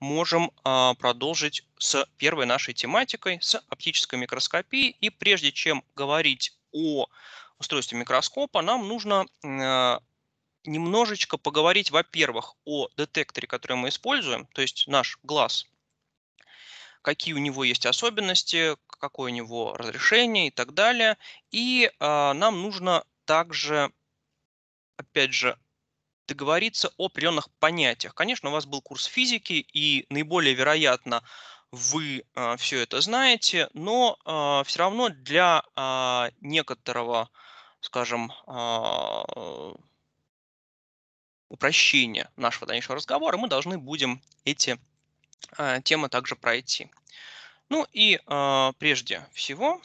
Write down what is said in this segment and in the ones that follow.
можем а, продолжить с первой нашей тематикой, с оптической микроскопией. И прежде чем говорить о устройстве микроскопа, нам нужно а, немножечко поговорить, во-первых, о детекторе, который мы используем, то есть наш глаз, какие у него есть особенности, какое у него разрешение и так далее. И а, нам нужно также, опять же, договориться о определенных понятиях. Конечно, у вас был курс физики, и наиболее вероятно вы э, а, все это знаете, но э, а, все равно для э, некоторого, скажем, э, упрощения нашего дальнейшего разговора мы должны будем эти э, темы также пройти. Ну и э, прежде всего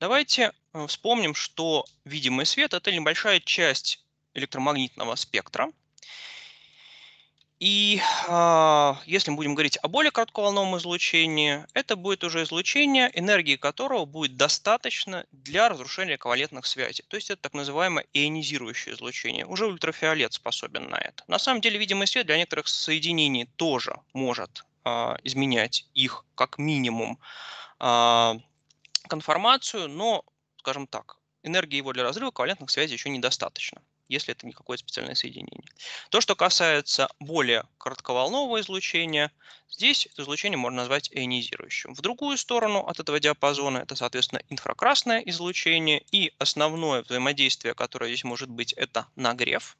давайте вспомним, что видимый свет – это небольшая часть электромагнитного спектра. И э, если мы будем говорить о более коротковолновом излучении, это будет уже излучение, энергии которого будет достаточно для разрушения ковалентных связей. То есть это так называемое ионизирующее излучение. Уже ультрафиолет способен на это. На самом деле видимый свет для некоторых соединений тоже может э, изменять их как минимум э, конформацию, но, скажем так, энергии его для разрыва ковалентных связей еще недостаточно если это не какое-то специальное соединение. То, что касается более коротковолнового излучения, здесь это излучение можно назвать ионизирующим. В другую сторону от этого диапазона это, соответственно, инфракрасное излучение, и основное взаимодействие, которое здесь может быть, это нагрев.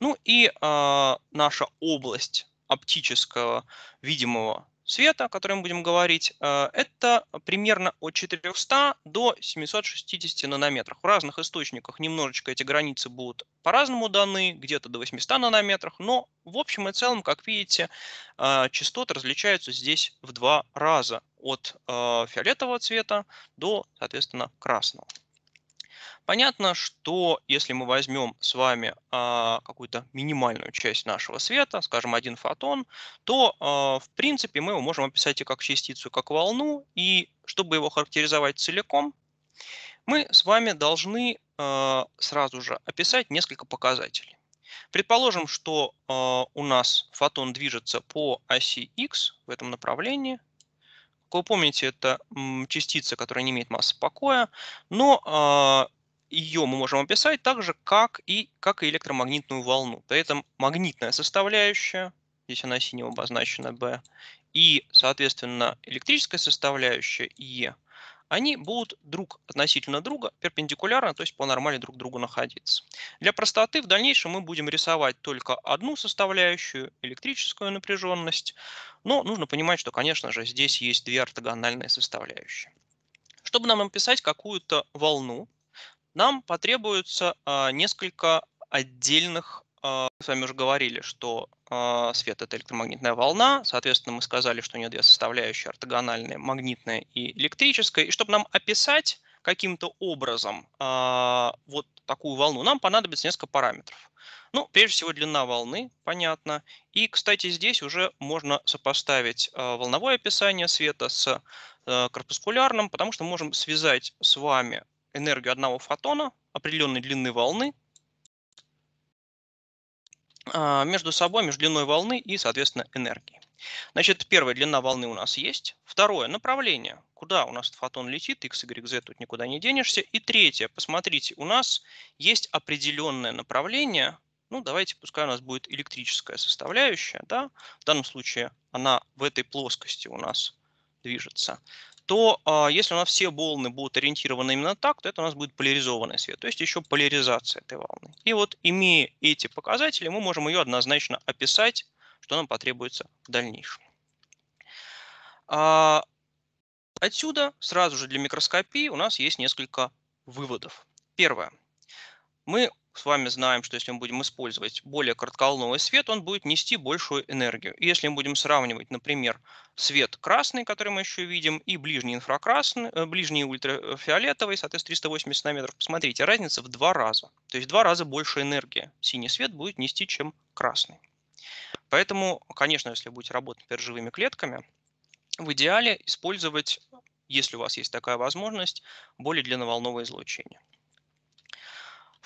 Ну и э, наша область оптического видимого света, о котором мы будем говорить, э, это примерно от 400 до 760 нанометров. В разных источниках немножечко эти границы будут по-разному даны, где-то до 800 нанометров, но в общем и целом, как видите, э, частоты различаются здесь в два раза от э, фиолетового цвета до, соответственно, красного. Понятно, что если мы возьмем с вами а, какую-то минимальную часть нашего света, скажем, один фотон, то, а, в принципе, мы его можем описать и как частицу, и как волну. И чтобы его характеризовать целиком, мы с вами должны а, сразу же описать несколько показателей. Предположим, что э, у нас фотон движется по оси x в этом направлении. Как вы помните, это частица, которая не имеет массы покоя, но а, ее мы можем описать так же, как и, как и электромагнитную волну. При этом магнитная составляющая, здесь она синим обозначена B, и, соответственно, электрическая составляющая E, они будут друг относительно друга перпендикулярно, то есть по нормали друг другу находиться. Для простоты в дальнейшем мы будем рисовать только одну составляющую, электрическую напряженность, но нужно понимать, что, конечно же, здесь есть две ортогональные составляющие. Чтобы нам описать какую-то волну, нам потребуется а, несколько отдельных, э, с вами уже говорили, что э, свет это электромагнитная волна, соответственно, мы сказали, что у нее две составляющие, ортогональные, магнитная и электрическая, и чтобы нам описать каким-то образом э, вот такую волну, нам понадобится несколько параметров. Ну, прежде всего, длина волны, понятно. И, кстати, здесь уже можно сопоставить э, волновое описание света с э, корпускулярным, потому что мы можем связать с вами энергию одного фотона определенной длины волны а, между собой, между длиной волны и, соответственно, энергией. Значит, первая длина волны у нас есть. Второе направление, куда у нас фотон летит, x, y, z, тут никуда не денешься. И третье, посмотрите, у нас есть определенное направление. Ну, давайте, пускай у нас будет электрическая составляющая. Да? В данном случае она в этой плоскости у нас движется то а, если у нас все волны будут ориентированы именно так, то это у нас будет поляризованный свет, то есть еще поляризация этой волны. И вот имея эти показатели, мы можем ее однозначно описать, что нам потребуется в дальнейшем. А, отсюда сразу же для микроскопии у нас есть несколько выводов. Первое. Мы с вами знаем, что если мы будем использовать более коротковолновый свет, он будет нести большую энергию. И если мы будем сравнивать, например, свет красный, который мы еще видим, и ближний инфракрасный, э, ближний ультрафиолетовый, соответственно, 380 нанометров, посмотрите, разница в два раза. То есть в два раза больше энергии синий свет будет нести, чем красный. Поэтому, конечно, если будете работать, например, живыми клетками, в идеале использовать, если у вас есть такая возможность, более длинноволновое излучение.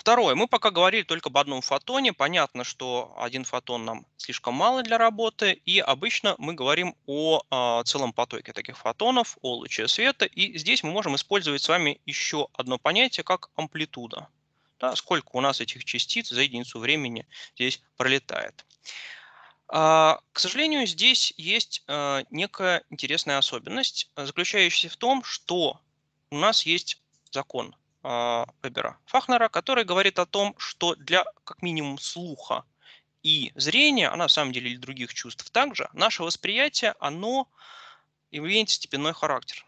Второе, мы пока говорили только об одном фотоне. Понятно, что один фотон нам слишком мало для работы, и обычно мы говорим о э, целом потоке таких фотонов, о луче света, и здесь мы можем использовать с вами еще одно понятие, как амплитуда. Да, сколько у нас этих частиц за единицу времени здесь пролетает. А, к сожалению, здесь есть а, некая интересная особенность, заключающаяся в том, что у нас есть закон Вебера а, Фахнера, который говорит о том, что для как минимум слуха и зрения, а на самом деле и других чувств также, наше восприятие, оно имеет степенной характер.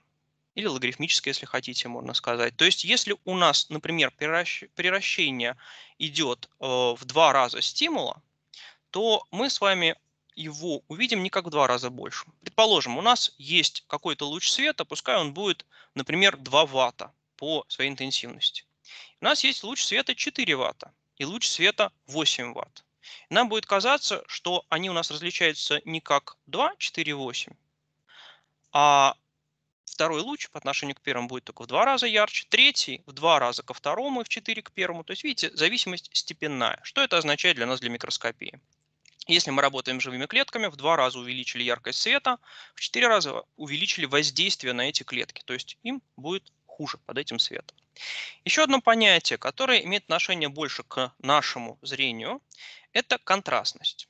Или логарифмический, если хотите, можно сказать. То есть, если у нас, например, превращение идет э, в два раза стимула, то мы с вами его увидим не как в два раза больше. Предположим, у нас есть какой-то луч света, пускай он будет, например, 2 ватта по своей интенсивности. У нас есть луч света 4 Вт и луч света 8 Вт. Нам будет казаться, что они у нас различаются не как 2, 4, 8, а второй луч по отношению к первому будет только в два раза ярче, третий в два раза ко второму и в четыре к первому. То есть, видите, зависимость степенная. Что это означает для нас, для микроскопии? Если мы работаем с живыми клетками, в два раза увеличили яркость света, в четыре раза увеличили воздействие на эти клетки. То есть им будет хуже под этим светом. Еще одно понятие, которое имеет отношение больше к нашему зрению, это контрастность.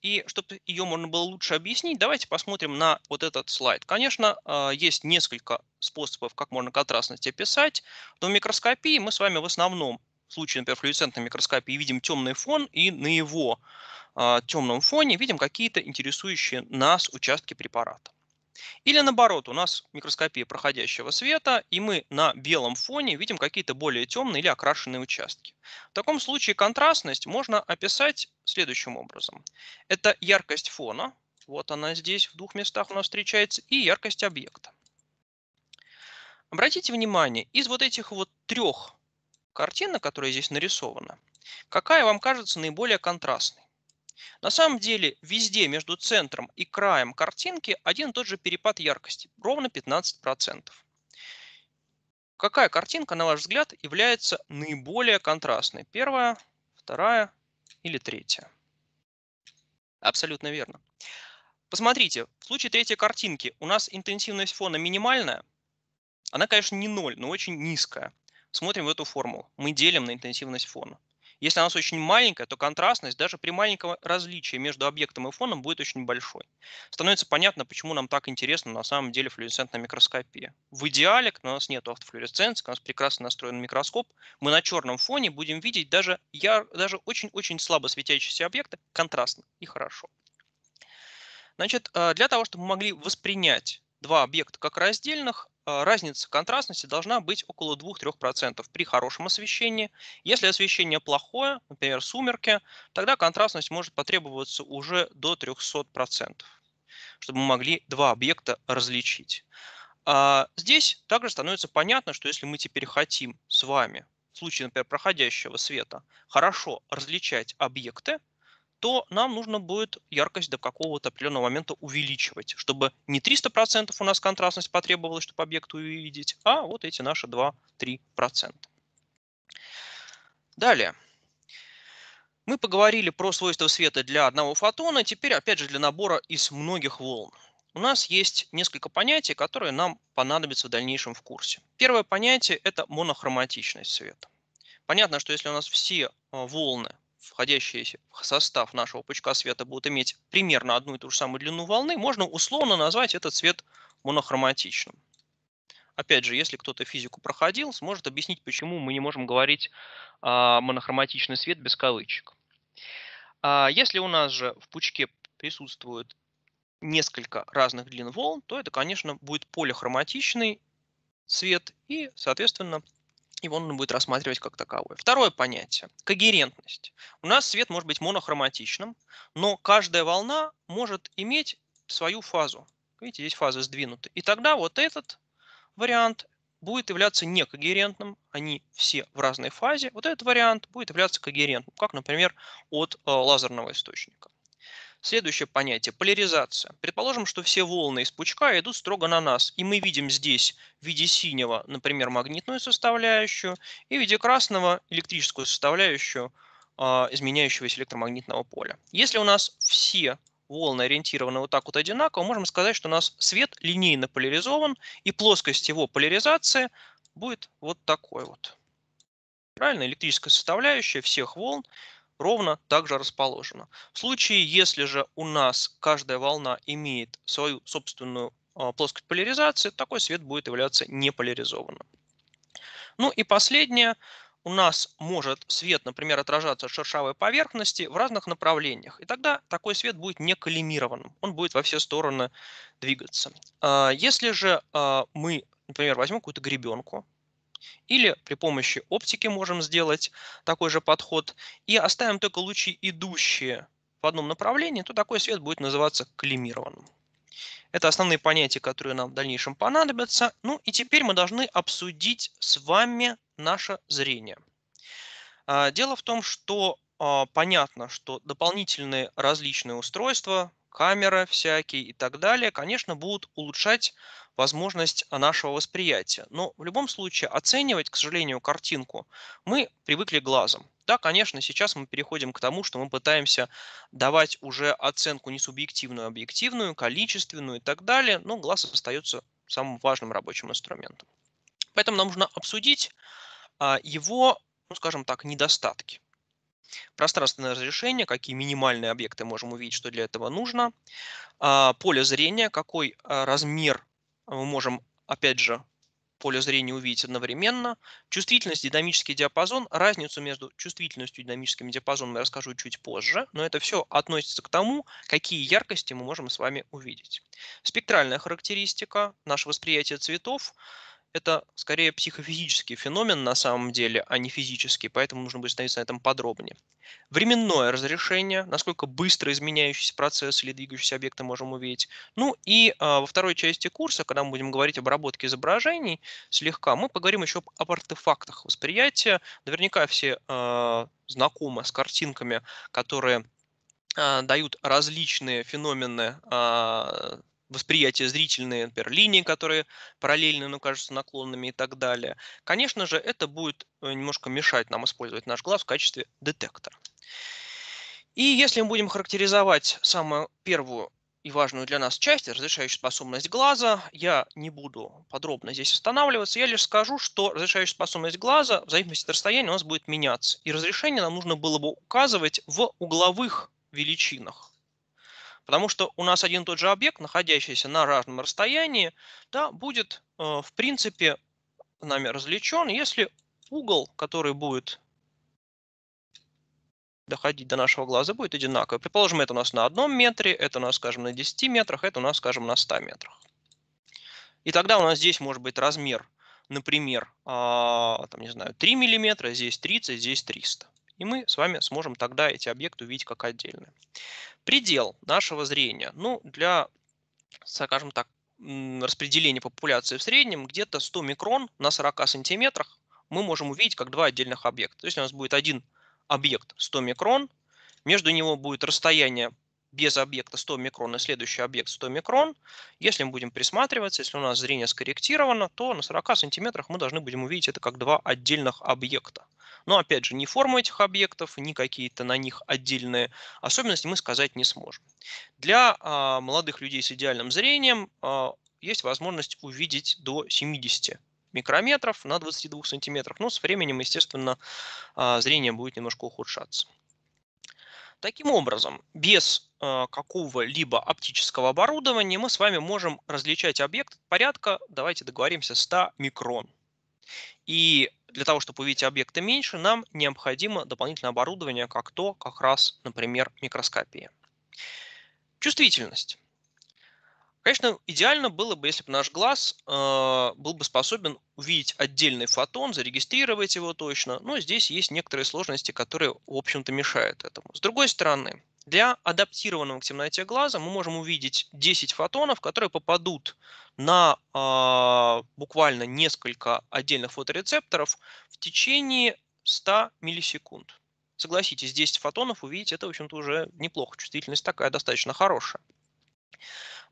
И чтобы ее можно было лучше объяснить, давайте посмотрим на вот этот слайд. Конечно, а, есть несколько способов, как можно контрастность описать, но в микроскопии мы с вами в основном в случае, например, флуоресцентной микроскопии видим темный фон, и на его а, темном фоне видим какие-то интересующие нас участки препарата. Или наоборот, у нас микроскопия проходящего света, и мы на белом фоне видим какие-то более темные или окрашенные участки. В таком случае контрастность можно описать следующим образом. Это яркость фона, вот она здесь в двух местах у нас встречается, и яркость объекта. Обратите внимание, из вот этих вот трех картин, которые здесь нарисованы, какая вам кажется наиболее контрастной? На самом деле везде между центром и краем картинки один и тот же перепад яркости, ровно 15%. Какая картинка, на ваш взгляд, является наиболее контрастной? Первая, вторая или третья? Абсолютно верно. Посмотрите, в случае третьей картинки у нас интенсивность фона минимальная. Она, конечно, не ноль, но очень низкая. Смотрим в эту формулу. Мы делим на интенсивность фона. Если она очень маленькая, то контрастность даже при маленьком различии между объектом и фоном будет очень большой. Становится понятно, почему нам так интересно на самом деле флуоресцентная микроскопия. В идеале, когда у нас нет автофлюоресценции, у нас прекрасно настроен микроскоп, мы на черном фоне будем видеть даже, яр, даже очень-очень слабо светящиеся объекты контрастно и хорошо. Значит, э, для того, чтобы мы могли воспринять два объекта как раздельных, а, разница контрастности должна быть около 2-3% при хорошем освещении. Если освещение плохое, например, сумерки, тогда контрастность может потребоваться уже до 300%, чтобы мы могли два объекта различить. А, здесь также становится понятно, что если мы теперь хотим с вами в случае, например, проходящего света, хорошо различать объекты, то нам нужно будет яркость до какого-то определенного момента увеличивать, чтобы не 300% у нас контрастность потребовалась, чтобы объект увидеть, а вот эти наши 2-3%. Далее. Мы поговорили про свойства света для одного фотона, теперь опять же для набора из многих волн. У нас есть несколько понятий, которые нам понадобятся в дальнейшем в курсе. Первое понятие – это монохроматичность света. Понятно, что если у нас все а, волны входящие в состав нашего пучка света будут иметь примерно одну и ту же самую длину волны, можно условно назвать этот цвет монохроматичным. Опять же, если кто-то физику проходил, сможет объяснить, почему мы не можем говорить а, монохроматичный свет без кавычек. А если у нас же в пучке присутствует несколько разных длин волн, то это, конечно, будет полихроматичный свет и, соответственно, его он будет рассматривать как таковой. Второе понятие – когерентность. У нас свет может быть монохроматичным, но каждая волна может иметь свою фазу. Видите, здесь фазы сдвинуты. И тогда вот этот вариант будет являться некогерентным. Они все в разной фазе. Вот этот вариант будет являться когерентным, как, например, от э, лазерного источника. Следующее понятие – поляризация. Предположим, что все волны из пучка идут строго на нас, и мы видим здесь в виде синего, например, магнитную составляющую, и в виде красного – электрическую составляющую э, изменяющегося электромагнитного поля. Если у нас все волны ориентированы вот так вот одинаково, можем сказать, что у нас свет линейно поляризован, и плоскость его поляризации будет вот такой вот. Правильно? Электрическая составляющая всех волн – ровно так же расположена. В случае, если же у нас каждая волна имеет свою собственную а, плоскость поляризации, такой свет будет являться неполяризованным. Ну и последнее. У нас может свет, например, отражаться от шершавой поверхности в разных направлениях. И тогда такой свет будет не коллимированным. Он будет во все стороны двигаться. А, если же а, мы, например, возьмем какую-то гребенку, или при помощи оптики можем сделать такой же подход и оставим только лучи, идущие в одном направлении, то такой свет будет называться коллимированным. Это основные понятия, которые нам в дальнейшем понадобятся. Ну и теперь мы должны обсудить с вами наше зрение. А, дело в том, что а, понятно, что дополнительные различные устройства, камеры всякие и так далее, конечно, будут улучшать возможность а, нашего восприятия. Но в любом случае оценивать, к сожалению, картинку мы привыкли глазом. Да, конечно, сейчас мы переходим к тому, что мы пытаемся давать уже оценку не субъективную, а объективную, количественную и так далее, но глаз остается самым важным рабочим инструментом. Поэтому нам нужно обсудить а, его, ну, скажем так, недостатки. Пространственное разрешение, какие минимальные объекты можем увидеть, что для этого нужно. А, поле зрения, какой размер мы можем, опять же, поле зрения увидеть одновременно. Чувствительность, динамический диапазон. Разницу между чувствительностью и динамическим диапазоном я расскажу чуть позже, но это все относится к тому, какие яркости мы можем с вами увидеть. Спектральная характеристика, наше восприятие цветов это скорее психофизический феномен на самом деле, а не физический, поэтому нужно будет становиться на этом подробнее. Временное разрешение, насколько быстро изменяющийся процесс или двигающийся объект мы можем увидеть. Ну и а, во второй части курса, когда мы будем говорить об обработке изображений слегка, мы поговорим еще об артефактах восприятия. Наверняка все а, знакомы с картинками, которые а, дают различные феномены а, восприятие зрительные, например, линии, которые параллельны, но ну, кажутся наклонными и так далее. Конечно же, это будет э, немножко мешать нам использовать наш глаз в качестве детектора. И если мы будем характеризовать самую первую и важную для нас часть, разрешающую способность глаза, я не буду подробно здесь останавливаться, я лишь скажу, что разрешающая способность глаза в зависимости от расстояния у нас будет меняться. И разрешение нам нужно было бы указывать в угловых величинах Потому что у нас один и тот же объект, находящийся на разном расстоянии, да, будет, э, в принципе, нами развлечен, если угол, который будет доходить до нашего глаза, будет одинаковый. Предположим, это у нас на одном метре, это у нас, скажем, на 10 метрах, это у нас, скажем, на 100 метрах. И тогда у нас здесь может быть размер, например, а, там, не знаю, 3 миллиметра, здесь 30, здесь 300. И мы с вами сможем тогда эти объекты увидеть как отдельные. Предел нашего зрения. Ну, для, скажем так, распределения популяции в среднем где-то 100 микрон на 40 сантиметрах мы можем увидеть как два отдельных объекта. То есть у нас будет один объект 100 микрон, между него будет расстояние без объекта 100 микрон и следующий объект 100 микрон. Если мы будем присматриваться, если у нас зрение скорректировано, то на 40 сантиметрах мы должны будем увидеть это как два отдельных объекта. Но опять же, ни форму этих объектов, ни какие-то на них отдельные особенности мы сказать не сможем. Для а, молодых людей с идеальным зрением а, есть возможность увидеть до 70 микрометров на 22 сантиметрах. Но ну, с временем, естественно, а, зрение будет немножко ухудшаться. Таким образом, без э, какого-либо оптического оборудования мы с вами можем различать объект порядка, давайте договоримся, 100 микрон. И для того, чтобы увидеть объекты меньше, нам необходимо дополнительное оборудование, как то, как раз, например, микроскопия. Чувствительность. Конечно, идеально было бы, если бы наш глаз э, был бы способен увидеть отдельный фотон, зарегистрировать его точно, но здесь есть некоторые сложности, которые, в общем-то, мешают этому. С другой стороны, для адаптированного к темноте глаза мы можем увидеть 10 фотонов, которые попадут на э, буквально несколько отдельных фоторецепторов в течение 100 миллисекунд. Согласитесь, 10 фотонов увидеть, это, в общем-то, уже неплохо. Чувствительность такая достаточно хорошая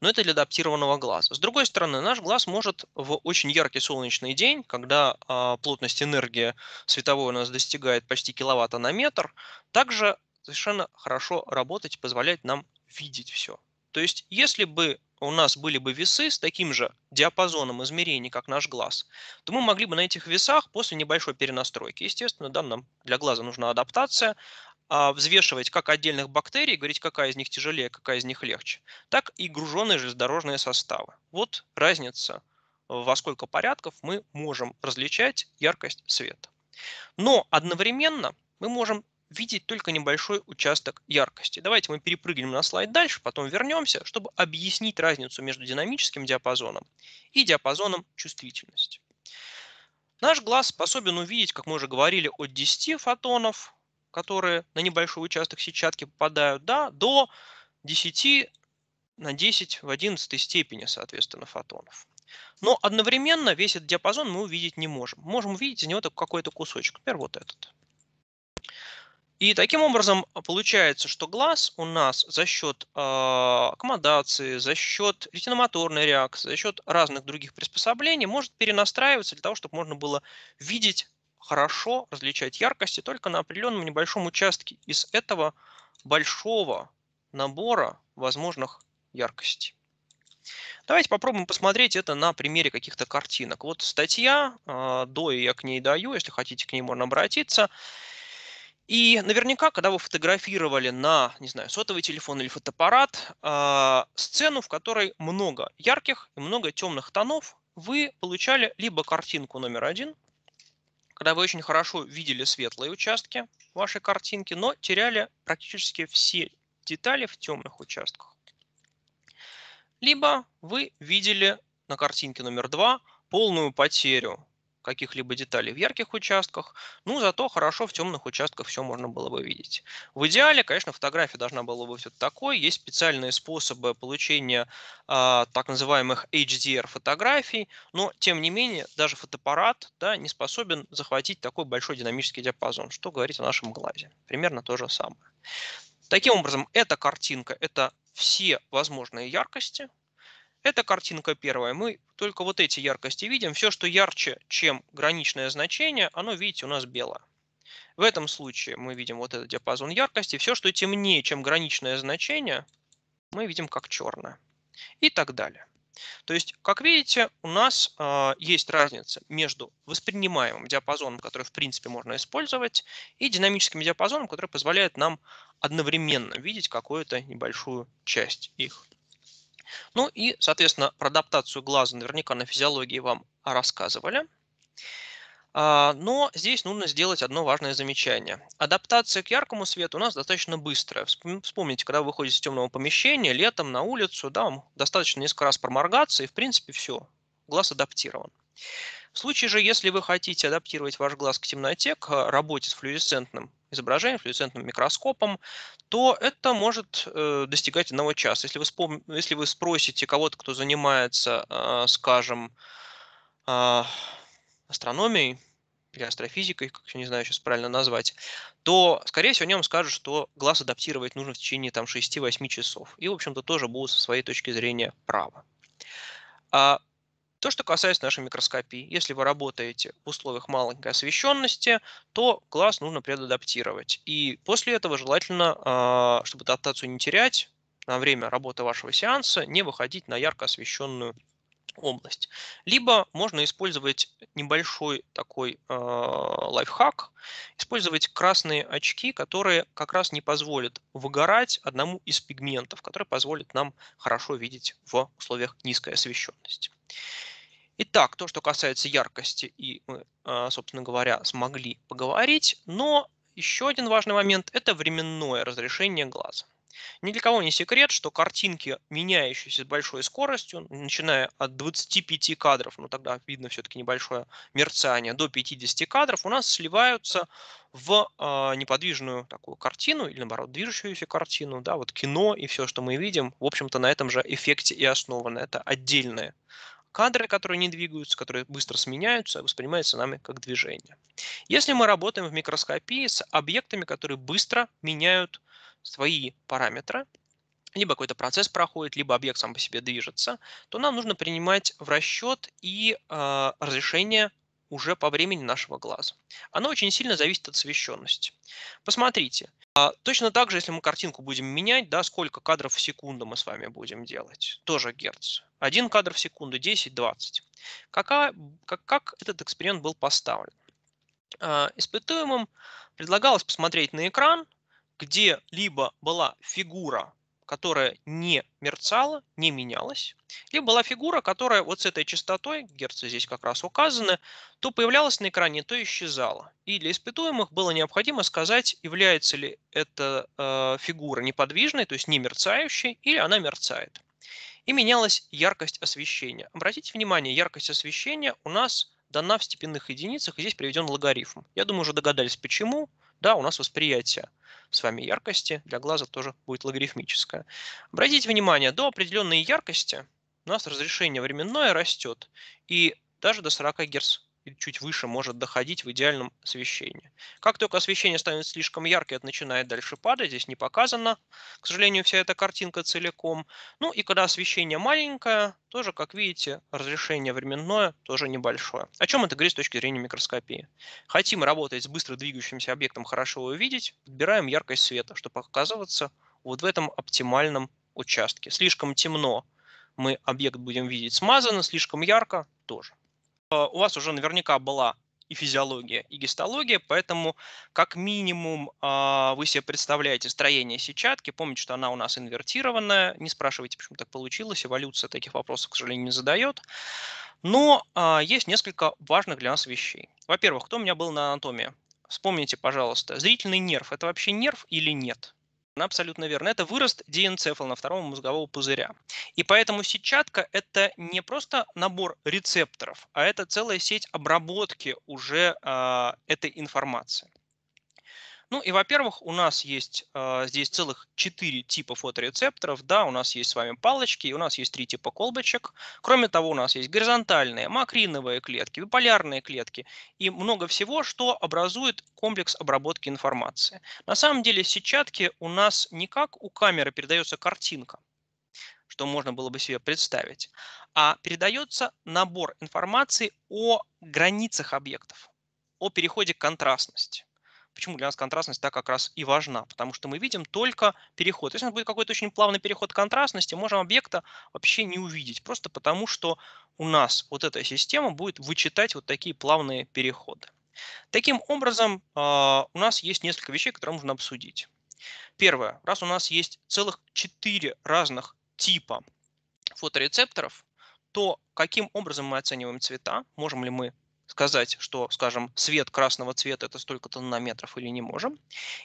но это для адаптированного глаза. С другой стороны, наш глаз может в очень яркий солнечный день, когда э, плотность энергии световой у нас достигает почти киловатта на метр, также совершенно хорошо работать и позволять нам видеть все. То есть, если бы у нас были бы весы с таким же диапазоном измерений, как наш глаз, то мы могли бы на этих весах после небольшой перенастройки, естественно, да, нам для глаза нужна адаптация, а, взвешивать как отдельных бактерий, говорить, какая из них тяжелее, какая из них легче, так и груженные железнодорожные составы. Вот разница, э, во сколько порядков мы можем различать яркость света. Но одновременно мы можем видеть только небольшой участок яркости. Давайте мы перепрыгнем на слайд дальше, потом вернемся, чтобы объяснить разницу между динамическим диапазоном и диапазоном чувствительности. Наш глаз способен увидеть, как мы уже говорили, от 10 фотонов которые на небольшой участок сетчатки попадают, да, до 10 на 10 в 11 степени, соответственно, фотонов. Но одновременно весь этот диапазон мы увидеть не можем. Можем увидеть из него какой-то кусочек, например, вот этот. И таким образом а, получается, что глаз у нас за счет э, аккомодации, за счет ретиномоторной реакции, за счет разных других приспособлений может перенастраиваться для того, чтобы можно было видеть хорошо различать яркости только на определенном небольшом участке из этого большого набора возможных яркостей. Давайте попробуем посмотреть это на примере каких-то картинок. Вот статья, а, до и я к ней даю, если хотите, к ней можно обратиться. И наверняка, когда вы фотографировали на, не знаю, сотовый телефон или фотоаппарат, а, сцену, в которой много ярких и много темных тонов, вы получали либо картинку номер один, когда вы очень хорошо видели светлые участки вашей картинки, но теряли практически все детали в темных участках. Либо вы видели на картинке номер два полную потерю каких-либо деталей в ярких участках, ну зато хорошо в темных участках все можно было бы видеть. В идеале, конечно, фотография должна была быть вот такой. Есть специальные способы получения э, так называемых HDR фотографий, но тем не менее даже фотоаппарат да, не способен захватить такой большой динамический диапазон, что говорить о нашем глазе. Примерно то же самое. Таким образом, эта картинка – это все возможные яркости, это картинка первая. Мы только вот эти яркости видим. Все, что ярче, чем граничное значение, оно, видите, у нас белое. В этом случае мы видим вот этот диапазон яркости. Все, что темнее, чем граничное значение, мы видим как черное. И так далее. То есть, как видите, у нас э, есть разница между воспринимаемым диапазоном, который в принципе можно использовать, и динамическим диапазоном, который позволяет нам одновременно видеть какую-то небольшую часть их. Ну и, соответственно, про адаптацию глаза наверняка на физиологии вам рассказывали. А, но здесь нужно сделать одно важное замечание. Адаптация к яркому свету у нас достаточно быстрая. Вспомните, когда вы выходите из темного помещения, летом на улицу, да, вам достаточно несколько раз проморгаться, и в принципе все, глаз адаптирован. В случае же, если вы хотите адаптировать ваш глаз к темноте, к а, работе с флюоресцентным изображение флюоресцентным микроскопом, то это может э, достигать одного часа. Если вы, вспом... если вы спросите кого-то, кто занимается, э, скажем, э, астрономией или астрофизикой, как я не знаю сейчас правильно назвать, то, скорее всего, нем вам скажут, что глаз адаптировать нужно в течение там, 6-8 часов. И, в общем-то, тоже будут со своей точки зрения правы. А, то, что касается нашей микроскопии. Если вы работаете в условиях маленькой освещенности, то глаз нужно предадаптировать. И после этого желательно, а, чтобы адаптацию не терять, на время работы вашего сеанса не выходить на ярко освещенную область. Либо можно использовать небольшой такой э, лайфхак, использовать красные очки, которые как раз не позволят выгорать одному из пигментов, который позволит нам хорошо видеть в условиях низкой освещенности. Итак, то, что касается яркости, и мы, а, собственно говоря, смогли поговорить, но еще один важный момент – это временное разрешение глаза. Ни для кого не секрет, что картинки, меняющиеся с большой скоростью, начиная от 25 кадров, ну тогда видно все-таки небольшое мерцание, до 50 кадров, у нас сливаются в э, неподвижную такую картину или, наоборот, движущуюся картину, да, вот кино и все, что мы видим, в общем-то, на этом же эффекте и основано. Это отдельная кадры, которые не двигаются, которые быстро сменяются, а воспринимаются нами как движение. Если мы работаем в микроскопии с объектами, которые быстро меняют свои параметры, либо какой-то процесс проходит, либо объект сам по себе движется, то нам нужно принимать в расчет и э, разрешение уже по времени нашего глаза. Оно очень сильно зависит от освещенности. Посмотрите, а, точно так же, если мы картинку будем менять, да, сколько кадров в секунду мы с вами будем делать. Тоже герц. Один кадр в секунду, 10, 20. Какая, как, как этот эксперимент был поставлен? А, испытуемым предлагалось посмотреть на экран, где либо была фигура которая не мерцала, не менялась, либо была фигура, которая вот с этой частотой, герцы здесь как раз указаны, то появлялась на экране, то исчезала. И для испытуемых было необходимо сказать, является ли эта э, фигура неподвижной, то есть не мерцающей, или она мерцает. И менялась яркость освещения. Обратите внимание, яркость освещения у нас дана в степенных единицах, и здесь приведен логарифм. Я думаю, уже догадались, почему. Почему? да, у нас восприятие с вами яркости для глаза тоже будет логарифмическое. Обратите внимание, до определенной яркости у нас разрешение временное растет, и даже до 40 Гц чуть выше может доходить в идеальном освещении. Как только освещение станет слишком ярким, это начинает дальше падать. Здесь не показано, к сожалению, вся эта картинка целиком. Ну и когда освещение маленькое, тоже, как видите, разрешение временное тоже небольшое. О чем это говорит с точки зрения микроскопии? Хотим работать с быстро двигающимся объектом, хорошо его видеть, подбираем яркость света, чтобы оказываться вот в этом оптимальном участке. Слишком темно мы объект будем видеть смазанно, слишком ярко тоже. Э, у вас уже наверняка была и физиология, и гистология, поэтому как минимум а, вы себе представляете строение сетчатки, помните, что она у нас инвертированная, не спрашивайте, почему так получилось, эволюция таких вопросов, к сожалению, не задает. Но а, есть несколько важных для нас вещей. Во-первых, кто у меня был на анатомии? Вспомните, пожалуйста, зрительный нерв – это вообще нерв или нет? Абсолютно верно. Это вырост диэнцефала на втором мозгового пузыря. И поэтому сетчатка – это не просто набор рецепторов, а это целая сеть обработки уже э, этой информации. Ну и, во-первых, у нас есть э, здесь целых четыре типа фоторецепторов. Да, у нас есть с вами палочки, и у нас есть три типа колбочек. Кроме того, у нас есть горизонтальные, макриновые клетки, биполярные клетки и много всего, что образует комплекс обработки информации. На самом деле сетчатки у нас не как у камеры передается картинка, что можно было бы себе представить, а передается набор информации о границах объектов, о переходе к контрастности почему для нас контрастность так как раз и важна, потому что мы видим только переход. Если у нас будет какой-то очень плавный переход контрастности, можем объекта вообще не увидеть, просто потому что у нас вот эта система будет вычитать вот такие плавные переходы. Таким образом, а, у нас есть несколько вещей, которые нужно обсудить. Первое. Раз у нас есть целых четыре разных типа фоторецепторов, то каким образом мы оцениваем цвета? Можем ли мы сказать, что, скажем, свет красного цвета – это столько-то нанометров или не можем.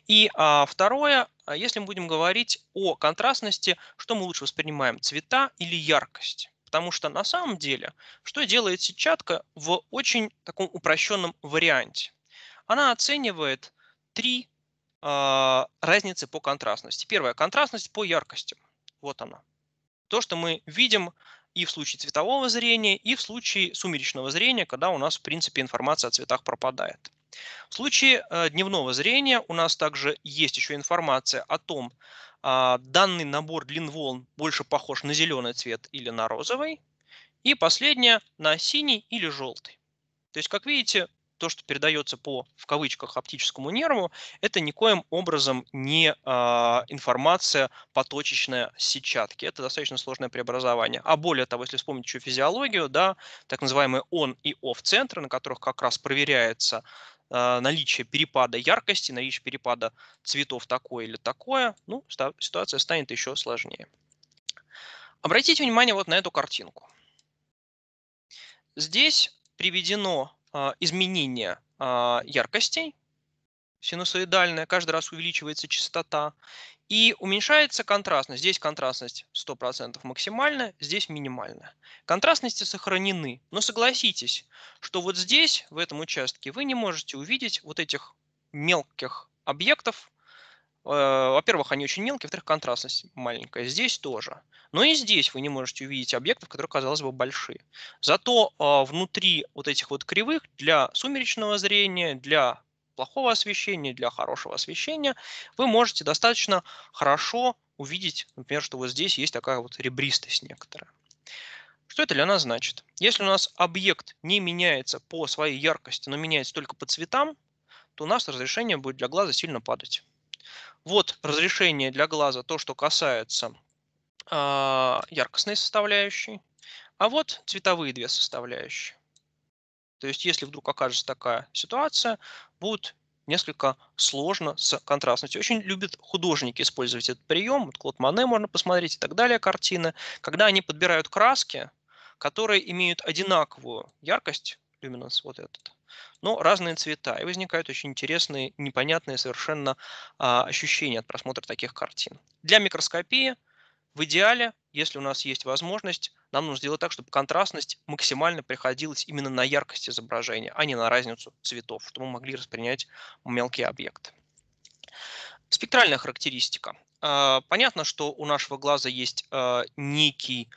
И а, второе, а, если мы будем говорить о контрастности, что мы лучше воспринимаем – цвета или яркость? Потому что на самом деле, что делает сетчатка в очень таком упрощенном варианте? Она оценивает три э, разницы по контрастности. Первая – контрастность по яркости. Вот она. То, что мы видим и в случае цветового зрения, и в случае сумеречного зрения, когда у нас, в принципе, информация о цветах пропадает. В случае э, дневного зрения у нас также есть еще информация о том, а, данный набор длин волн больше похож на зеленый цвет или на розовый. И последнее на синий или желтый. То есть, как видите, то, что передается по, в кавычках, оптическому нерву, это никоим образом не а, информация поточечная сетчатки. Это достаточно сложное преобразование. А более того, если вспомнить еще физиологию, да, так называемые он и off центры, на которых как раз проверяется а, наличие перепада яркости, наличие перепада цветов такое или такое, ну, ситуация станет еще сложнее. Обратите внимание вот на эту картинку. Здесь приведено а, изменение а, яркостей синусоидальная, каждый раз увеличивается частота и уменьшается контрастность. Здесь контрастность 100% максимальная, здесь минимальная. Контрастности сохранены, но согласитесь, что вот здесь, в этом участке, вы не можете увидеть вот этих мелких объектов, Э, во-первых, они очень мелкие, во-вторых, контрастность маленькая. Здесь тоже. Но и здесь вы не можете увидеть объектов, которые, казалось бы, большие. Зато а, внутри вот этих вот кривых для сумеречного зрения, для плохого освещения, для хорошего освещения, вы можете достаточно хорошо увидеть, например, что вот здесь есть такая вот ребристость некоторая. Что это для нас значит? Если у нас объект не меняется по своей яркости, но меняется только по цветам, то у нас разрешение будет для глаза сильно падать. Вот разрешение для глаза, то, что касается э, яркостной составляющей, а вот цветовые две составляющие. То есть, если вдруг окажется такая ситуация, будет несколько сложно с контрастностью. Очень любят художники использовать этот прием. Вот Клод Мане можно посмотреть и так далее картины. Когда они подбирают краски, которые имеют одинаковую яркость, люминанс вот этот, но разные цвета, и возникают очень интересные, непонятные совершенно а, ощущения от просмотра таких картин. Для микроскопии в идеале, если у нас есть возможность, нам нужно сделать так, чтобы контрастность максимально приходилась именно на яркость изображения, а не на разницу цветов, чтобы мы могли воспринять мелкие объекты. Спектральная характеристика. А, понятно, что у нашего глаза есть а, некий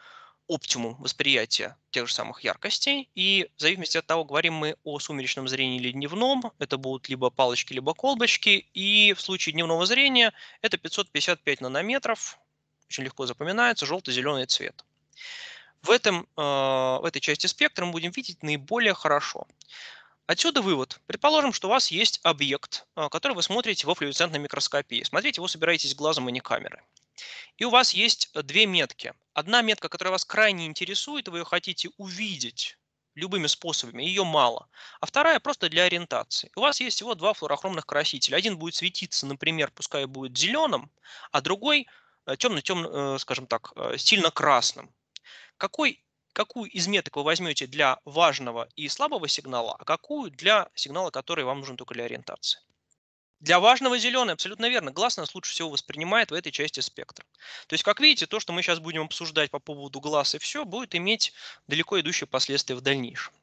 оптимум восприятия тех же самых яркостей. И в зависимости от того, говорим мы о сумеречном зрении или дневном, это будут либо палочки, либо колбочки. И в случае дневного зрения это 555 нанометров, очень легко запоминается, желто-зеленый цвет. В, этом, э, в этой части спектра мы будем видеть наиболее хорошо. Отсюда вывод. Предположим, что у вас есть объект, а, который вы смотрите во флюоресцентной микроскопии. смотрите его собираетесь глазом, а не камерой. И у вас есть две метки. Одна метка, которая вас крайне интересует, вы ее хотите увидеть любыми способами, ее мало. А вторая просто для ориентации. У вас есть всего два флуорохромных красителя. Один будет светиться, например, пускай будет зеленым, а другой э, темно-темно, э, скажем так, э, сильно красным. Какой какую из меток вы возьмете для важного и слабого сигнала, а какую для сигнала, который вам нужен только для ориентации. Для важного зеленый, абсолютно верно. Глаз нас лучше всего воспринимает в этой части спектра. То есть, как видите, то, что мы сейчас будем обсуждать по поводу глаз и все, будет иметь далеко идущие последствия в дальнейшем.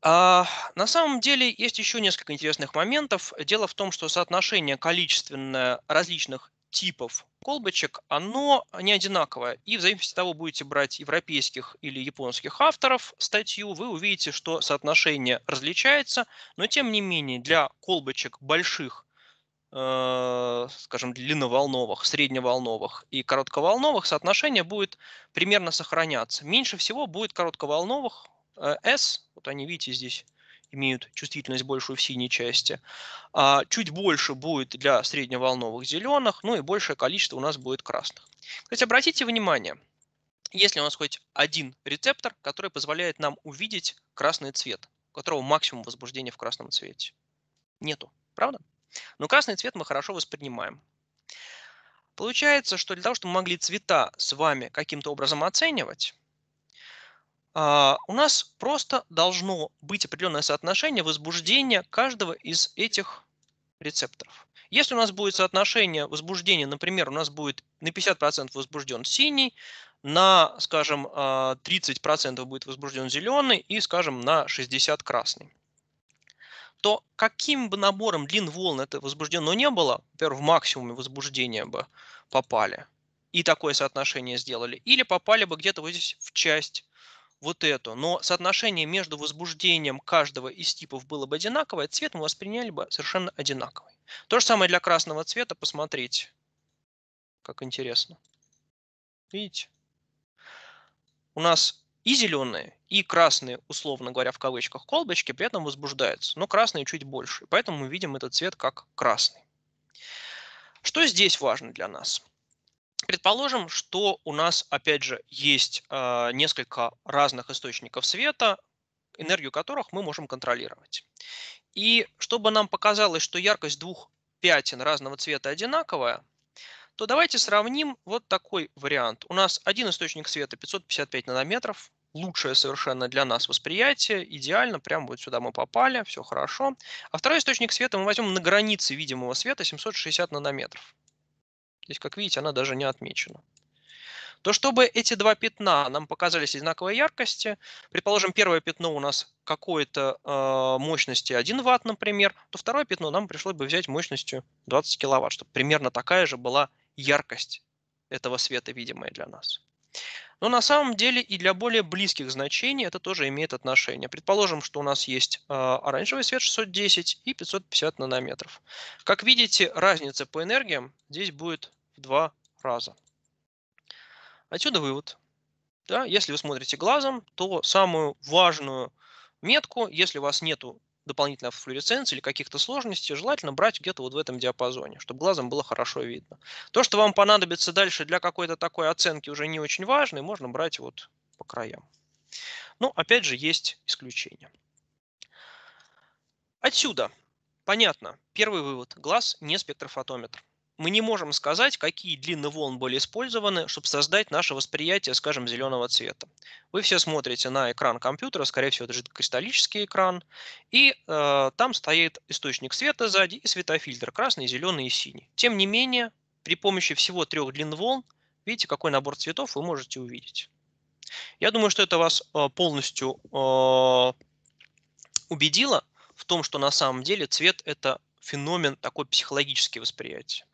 А, на самом деле есть еще несколько интересных моментов. Дело в том, что соотношение количественных различных типов колбочек, оно не одинаковое. И в зависимости от того, будете брать европейских или японских авторов статью, вы увидите, что соотношение различается, но тем не менее для колбочек больших, э, скажем, длинноволновых, средневолновых и коротковолновых соотношение будет примерно сохраняться. Меньше всего будет коротковолновых э, S, вот они видите здесь имеют чувствительность большую в синей части. А, чуть больше будет для средневолновых зеленых, ну и большее количество у нас будет красных. Кстати, обратите внимание, если у нас хоть один рецептор, который позволяет нам увидеть красный цвет, у которого максимум возбуждения в красном цвете. Нету, правда? Но красный цвет мы хорошо воспринимаем. Получается, что для того, чтобы мы могли цвета с вами каким-то образом оценивать, а, у нас просто должно быть определенное соотношение возбуждения каждого из этих рецепторов. Если у нас будет соотношение возбуждения, например, у нас будет на 50% возбужден синий, на, скажем, 30% а, будет возбужден зеленый и, скажем, на 60% красный то каким бы набором длин волн это возбуждено не было, например, в максимуме возбуждения бы попали и такое соотношение сделали, или попали бы где-то вот здесь в часть вот эту, но соотношение между возбуждением каждого из типов было бы одинаковое, цвет мы восприняли бы совершенно одинаковый. То же самое для красного цвета, посмотрите, как интересно. Видите? У нас и зеленые, и красные, условно говоря, в кавычках, колбочки при этом возбуждаются, но красные чуть больше, поэтому мы видим этот цвет как красный. Что здесь важно для нас? Предположим, что у нас, опять же, есть э, несколько разных источников света, энергию которых мы можем контролировать. И чтобы нам показалось, что яркость двух пятен разного цвета одинаковая, то давайте сравним вот такой вариант. У нас один источник света 555 нанометров, лучшее совершенно для нас восприятие, идеально, прямо вот сюда мы попали, все хорошо. А второй источник света мы возьмем на границе видимого света 760 нанометров. Здесь, как видите, она даже не отмечена. То чтобы эти два пятна нам показались одинаковой яркости, предположим, первое пятно у нас какой-то э, мощности 1 Вт, например, то второе пятно нам пришлось бы взять мощностью 20 кВт, чтобы примерно такая же была яркость этого света, видимая для нас. Но на самом деле и для более близких значений это тоже имеет отношение. Предположим, что у нас есть э, оранжевый свет 610 и 550 нанометров. Как видите, разница по энергиям здесь будет два раза. Отсюда вывод. Да, если вы смотрите глазом, то самую важную метку, если у вас нет дополнительной флуоресценции или каких-то сложностей, желательно брать где-то вот в этом диапазоне, чтобы глазом было хорошо видно. То, что вам понадобится дальше для какой-то такой оценки, уже не очень важно, и можно брать вот по краям. Но, опять же, есть исключения. Отсюда понятно. Первый вывод. Глаз не спектрофотометр мы не можем сказать, какие длины волн были использованы, чтобы создать наше восприятие, скажем, зеленого цвета. Вы все смотрите на экран компьютера, скорее всего, это кристаллический экран, и э, там стоит источник света сзади и светофильтр красный, зеленый и синий. Тем не менее, при помощи всего трех длин волн, видите, какой набор цветов вы можете увидеть. Я думаю, что это вас э, полностью э, убедило в том, что на самом деле цвет – это феномен такой психологический восприятия.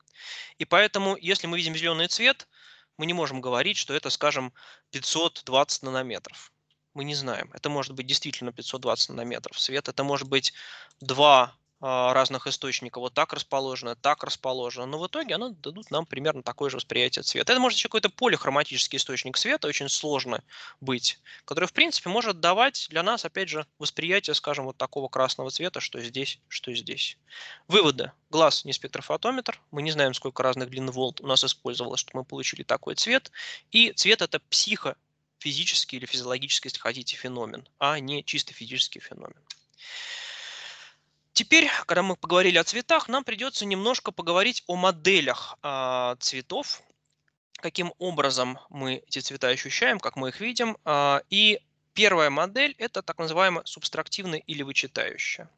И поэтому, если мы видим зеленый цвет, мы не можем говорить, что это, скажем, 520 нанометров. Мы не знаем. Это может быть действительно 520 нанометров свет. Это может быть два. А, разных источников, вот так расположено, так расположено, но в итоге оно дадут нам примерно такое же восприятие цвета. Это может быть какой-то полихроматический источник света, очень сложно быть, который, в принципе, может давать для нас, опять же, восприятие, скажем, вот такого красного цвета, что здесь, что здесь. Выводы. Глаз не спектрофотометр, мы не знаем, сколько разных длин волт у нас использовалось, чтобы мы получили такой цвет, и цвет это психофизический или физиологический, если хотите, феномен, а не чисто физический феномен. Теперь, когда мы поговорили о цветах, нам придется немножко поговорить о моделях э, цветов, каким образом мы эти цвета ощущаем, как мы их видим. Э, и первая модель – это так называемая субстрактивная или вычитающая.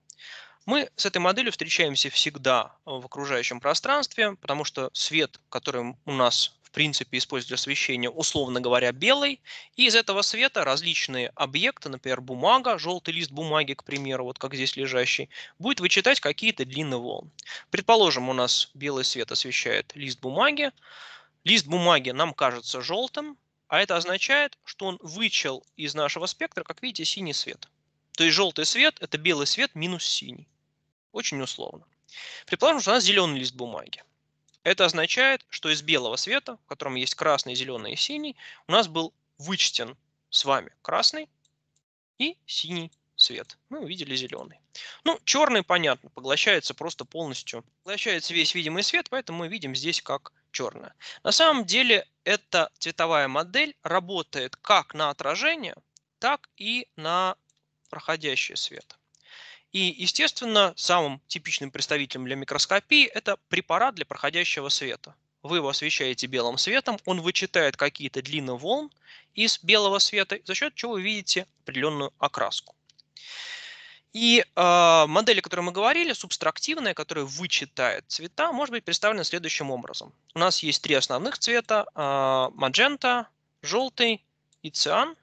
Мы с этой моделью встречаемся всегда в окружающем пространстве, потому что свет, который у нас в принципе, используют для освещения, условно говоря, белый, и из этого света различные объекты, например, бумага, желтый лист бумаги, к примеру, вот как здесь лежащий, будет вычитать какие-то длинные волны. Предположим, у нас белый свет освещает лист бумаги, лист бумаги нам кажется желтым, а это означает, что он вычел из нашего спектра, как видите, синий свет. То есть желтый свет – это белый свет минус синий. Очень условно. Предположим, что у нас зеленый лист бумаги. Это означает, что из белого света, в котором есть красный, зеленый и синий, у нас был вычтен с вами красный и синий свет. Мы увидели зеленый. Ну, черный, понятно, поглощается просто полностью, поглощается весь видимый свет, поэтому мы видим здесь как черное. На самом деле эта цветовая модель работает как на отражение, так и на проходящий свет. И, естественно, самым типичным представителем для микроскопии это препарат для проходящего света. Вы его освещаете белым светом, он вычитает какие-то длины волн из белого света, за счет чего вы видите определенную окраску. И э, модель, о которой мы говорили, субтрактивная, которая вычитает цвета, может быть представлена следующим образом. У нас есть три основных цвета, э, а, маджента, желтый и циан.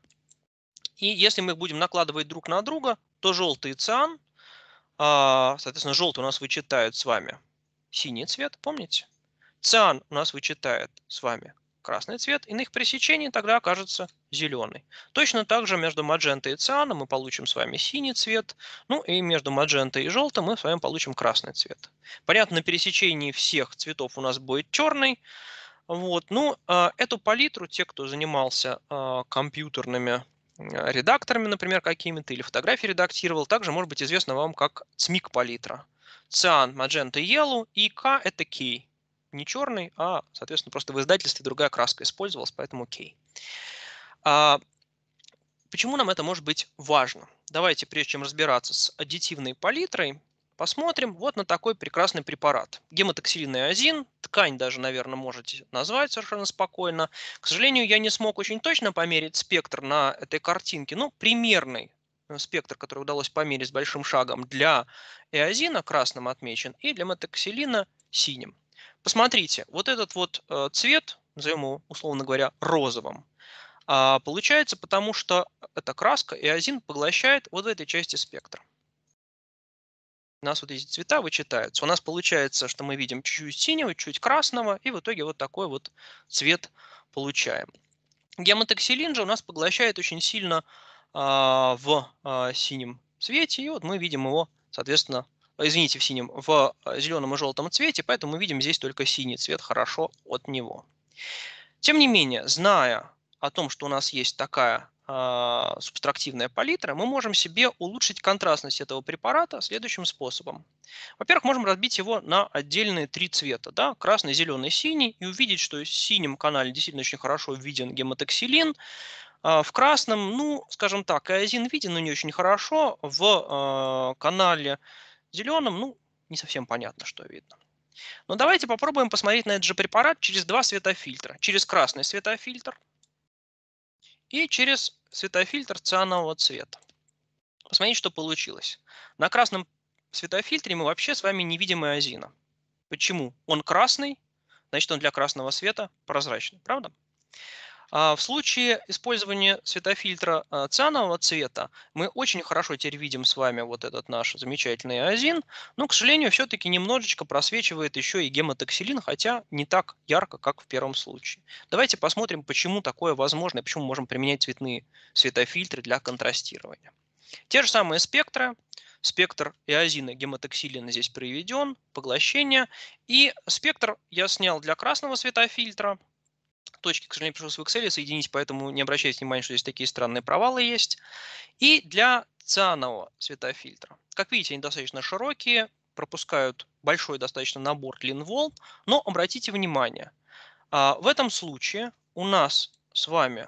И если мы их будем накладывать друг на друга, то желтый и циан а, соответственно, желтый у нас вычитают с вами синий цвет, помните? Циан у нас вычитает с вами красный цвет, и на их пересечении тогда окажется зеленый. Точно так же между маджентой и цианом мы получим с вами синий цвет, ну и между маджентой и желтым мы с вами получим красный цвет. Понятно, на пересечении всех цветов у нас будет черный. Вот, ну, а, эту палитру те, кто занимался а, компьютерными Э, редакторами, например, какими-то, или фотографии редактировал, также может быть известно вам как цмик палитра. Циан, Magenta, Yellow и К – это кей. Не черный, а, соответственно, просто в издательстве другая краска использовалась, поэтому кей. А, почему нам это может быть важно? Давайте, прежде чем разбираться с аддитивной палитрой, Посмотрим вот на такой прекрасный препарат. Гемотоксилиный азин, ткань даже, наверное, можете назвать совершенно спокойно. К сожалению, я не смог очень точно померить спектр на этой картинке, но примерный э, спектр, который удалось померить с большим шагом для эозина красным отмечен и для мотоксилина синим. Посмотрите, вот этот вот э, цвет, назовем его, условно говоря, розовым, а, получается потому, что эта краска эозин поглощает вот в этой части спектра у нас вот эти цвета вычитаются. У нас получается, что мы видим чуть-чуть синего, чуть красного, и в итоге вот такой вот цвет получаем. Гемотоксилин же у нас поглощает очень сильно э, в э, синем цвете, и вот мы видим его, соответственно, извините, в синем, в а, зеленом и желтом цвете, поэтому мы видим здесь только синий цвет хорошо от него. Тем не менее, зная о том, что у нас есть такая а, субтрактивная палитра, мы можем себе улучшить контрастность этого препарата следующим способом. Во-первых, можем разбить его на отдельные три цвета, да, красный, зеленый, синий, и увидеть, что в синем канале действительно очень хорошо виден гематоксилин, а в красном, ну, скажем так, азин виден, но не очень хорошо, в а, канале зеленом, ну, не совсем понятно, что видно. Но давайте попробуем посмотреть на этот же препарат через два светофильтра. Через красный светофильтр – и через светофильтр цианового цвета. Посмотрите, что получилось. На красном светофильтре мы вообще с вами не видим иозина. Почему? Он красный, значит он для красного света прозрачный, правда? А, в случае использования светофильтра а, цианового цвета мы очень хорошо теперь видим с вами вот этот наш замечательный азин, но, к сожалению, все-таки немножечко просвечивает еще и гемотоксилин, хотя не так ярко, как в первом случае. Давайте посмотрим, почему такое возможно и почему мы можем применять цветные светофильтры для контрастирования. Те же самые спектры, спектр эозина гемотоксилина здесь приведен, поглощение. И спектр я снял для красного светофильтра, точки, к сожалению, пришлось в Excel соединить, поэтому не обращайте внимания, что здесь такие странные провалы есть. И для цианового светофильтра. Как видите, они достаточно широкие, пропускают большой достаточно набор линвол, но обратите внимание, а, в этом случае у нас с вами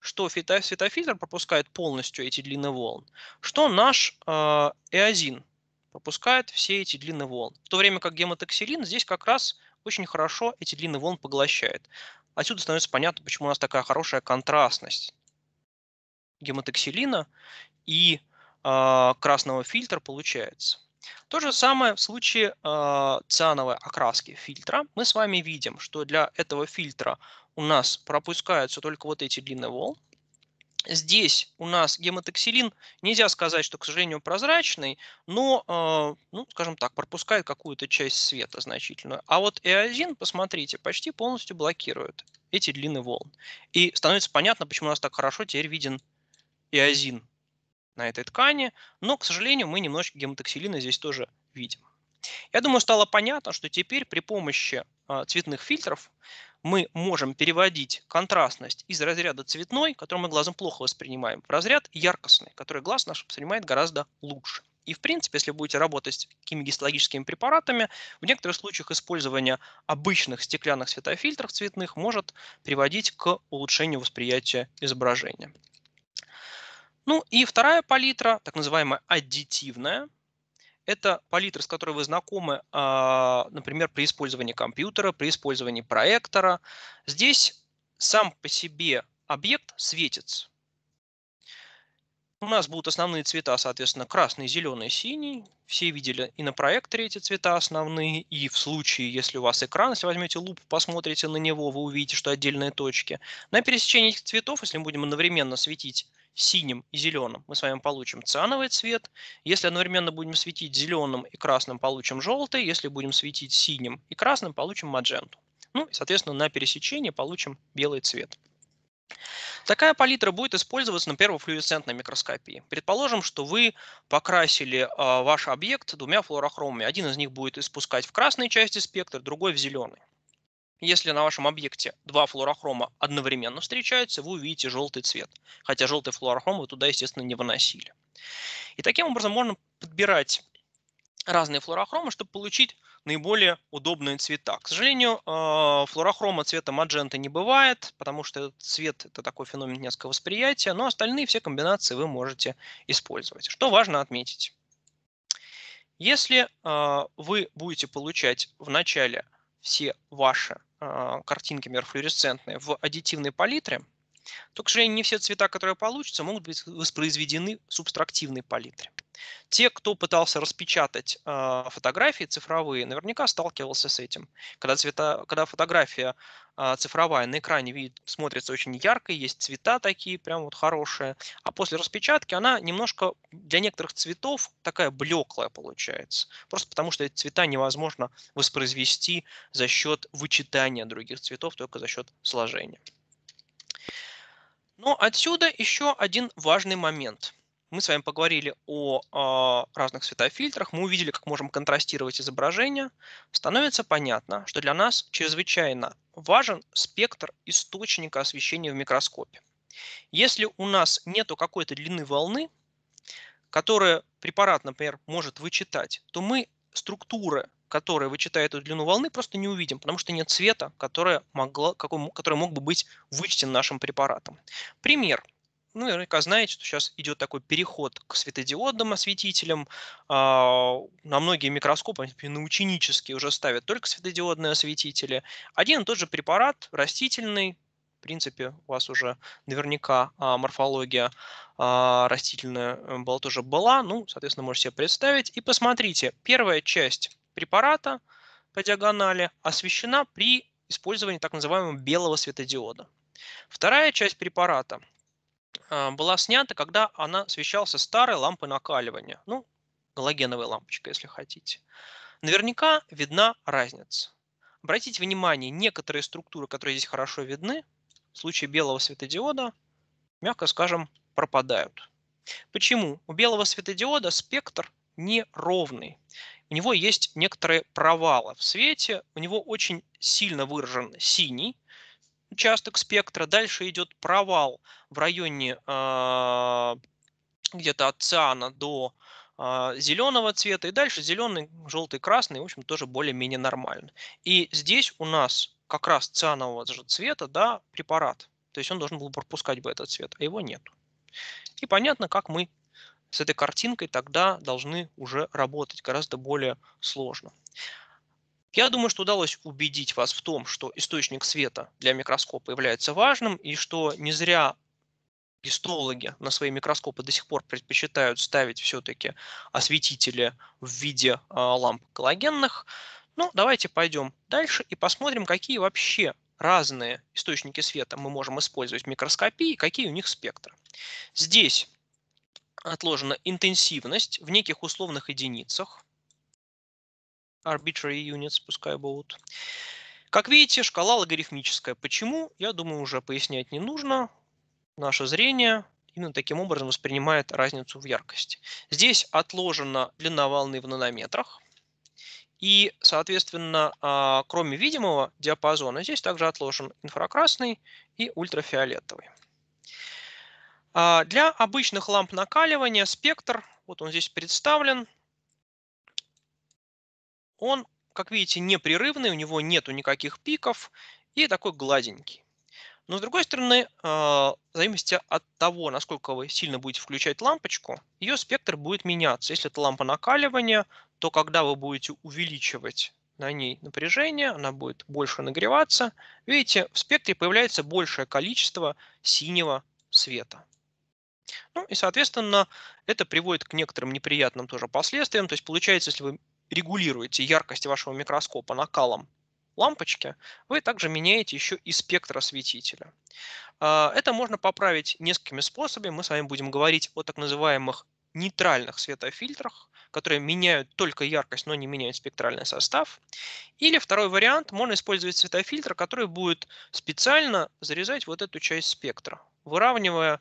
что светофильтр пропускает полностью эти длины волн, что наш а, эозин пропускает все эти длины волн. В то время как гемотоксилин здесь как раз очень хорошо эти длины волн поглощает. Отсюда становится понятно, почему у нас такая хорошая контрастность гематоксилина и э, красного фильтра получается. То же самое в случае э, циановой окраски фильтра. Мы с вами видим, что для этого фильтра у нас пропускаются только вот эти длинные волны, Здесь у нас гемотоксилин, нельзя сказать, что, к сожалению, прозрачный, но, э, ну, скажем так, пропускает какую-то часть света значительную. А вот эозин, посмотрите, почти полностью блокирует эти длинные волны. И становится понятно, почему у нас так хорошо теперь виден эозин на этой ткани, но, к сожалению, мы немножко гемотоксилина здесь тоже видим. Я думаю, стало понятно, что теперь при помощи э, цветных фильтров мы можем переводить контрастность из разряда цветной, который мы глазом плохо воспринимаем, в разряд яркостный, который глаз наш воспринимает гораздо лучше. И, в принципе, если будете работать с какими гистологическими препаратами, в некоторых случаях использование обычных стеклянных светофильтров цветных может приводить к улучшению восприятия изображения. Ну и вторая палитра, так называемая аддитивная, это палитра, с которой вы знакомы, а, например, при использовании компьютера, при использовании проектора. Здесь сам по себе объект светится. У нас будут основные цвета, соответственно, красный, зеленый, синий. Все видели и на проекторе эти цвета основные, и в случае, если у вас экран, если возьмете лупу, посмотрите на него, вы увидите, что отдельные точки. На пересечении этих цветов, если мы будем одновременно светить синим и зеленым, мы с вами получим циановый цвет. Если одновременно будем светить зеленым и красным, получим желтый. Если будем светить синим и красным, получим мадженту. Ну и, соответственно, на пересечении получим белый цвет. Такая палитра будет использоваться, например, во флюоресцентной микроскопии. Предположим, что вы покрасили э, ваш объект двумя флуорохромами. Один из них будет испускать в красной части спектра, другой в зеленый. Если на вашем объекте два флуорохрома одновременно встречаются, вы увидите желтый цвет. Хотя желтый флуорохром вы туда, естественно, не выносили. И таким образом можно подбирать разные флуорохромы, чтобы получить наиболее удобные цвета. К сожалению, э, флуорохрома цвета маджента не бывает, потому что этот цвет – это такой феномен несколько восприятия, но остальные все комбинации вы можете использовать. Что важно отметить. Если э, вы будете получать в начале – все ваши э, картинки мирофлюоресцентные в аддитивной палитре, то, к сожалению, не все цвета, которые получатся, могут быть воспроизведены в субтрактивной палитре. Те, кто пытался распечатать э, фотографии цифровые, наверняка сталкивался с этим. Когда, цвета, когда фотография э, цифровая на экране видит, смотрится очень ярко, есть цвета такие прям вот хорошие, а после распечатки она немножко для некоторых цветов такая блеклая получается. Просто потому что эти цвета невозможно воспроизвести за счет вычитания других цветов, только за счет сложения. Но отсюда еще один важный момент. Мы с вами поговорили о, о а, разных светофильтрах, мы увидели, как можем контрастировать изображения. Становится понятно, что для нас чрезвычайно важен спектр источника освещения в микроскопе. Если у нас нету какой-то длины волны, которую препарат, например, может вычитать, то мы структуры которые вычитает эту длину волны, просто не увидим, потому что нет цвета, которое, могло, какой, который мог бы быть вычтен нашим препаратом. Пример. Ну, наверняка знаете, что сейчас идет такой переход к светодиодным осветителям. А, на многие микроскопы, на ученические уже ставят только светодиодные осветители. Один и тот же препарат, растительный, в принципе, у вас уже наверняка а, морфология а, растительная э, была тоже была. Ну, соответственно, можете себе представить. И посмотрите, первая часть препарата по диагонали освещена при использовании так называемого белого светодиода. Вторая часть препарата а, была снята, когда она освещался старой лампой накаливания, ну, галогеновая лампочка, если хотите. Наверняка видна разница. Обратите внимание, некоторые структуры, которые здесь хорошо видны, в случае белого светодиода, мягко скажем, пропадают. Почему? У белого светодиода спектр неровный у него есть некоторые провалы в свете, у него очень сильно выражен синий участок спектра, дальше идет провал в районе э, где-то от циана до э, а, зеленого цвета, и дальше зеленый, желтый, красный, в общем, тоже более-менее нормально. И здесь у нас как раз цианового же цвета да, препарат, то есть он должен был пропускать бы этот цвет, а его нет. И понятно, как мы с этой картинкой тогда должны уже работать гораздо более сложно. Я думаю, что удалось убедить вас в том, что источник света для микроскопа является важным и что не зря гистологи на свои микроскопы до сих пор предпочитают ставить все-таки осветители в виде а, ламп коллагенных. Ну, давайте пойдем дальше и посмотрим, какие вообще разные источники света мы можем использовать в микроскопии, какие у них спектры. Здесь отложена интенсивность в неких условных единицах. Arbitrary units пускай будут. Как видите, шкала логарифмическая. Почему? Я думаю, уже пояснять не нужно. Наше зрение именно таким образом воспринимает разницу в яркости. Здесь отложена длина волны в нанометрах. И, соответственно, а, кроме видимого диапазона, здесь также отложен инфракрасный и ультрафиолетовый. А, для обычных ламп накаливания спектр, вот он здесь представлен, он, как видите, непрерывный, у него нету никаких пиков и такой гладенький. Но с другой стороны, а, в зависимости от того, насколько вы сильно будете включать лампочку, ее спектр будет меняться. Если это лампа накаливания, то когда вы будете увеличивать на ней напряжение, она будет больше нагреваться. Видите, в спектре появляется большее количество синего света. Ну и, соответственно, это приводит к некоторым неприятным тоже последствиям. То есть получается, если вы регулируете яркость вашего микроскопа накалом лампочки, вы также меняете еще и спектр осветителя. А, это можно поправить несколькими способами. Мы с вами будем говорить о так называемых нейтральных светофильтрах, которые меняют только яркость, но не меняют спектральный состав. Или второй вариант, можно использовать светофильтр, который будет специально зарезать вот эту часть спектра, выравнивая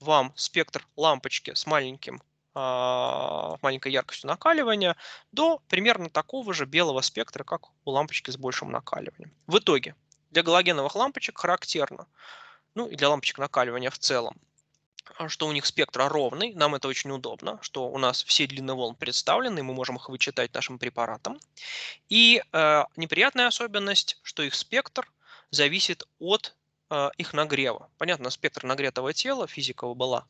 вам спектр лампочки с маленьким а, маленькой яркостью накаливания до примерно такого же белого спектра, как у лампочки с большим накаливанием. В итоге для галогеновых лампочек характерно, ну и для лампочек накаливания в целом, что у них спектр ровный, нам это очень удобно, что у нас все длины волн представлены, мы можем их вычитать нашим препаратом. И э, неприятная особенность, что их спектр зависит от Э, их нагрева. Понятно, спектр нагретого тела, физика была,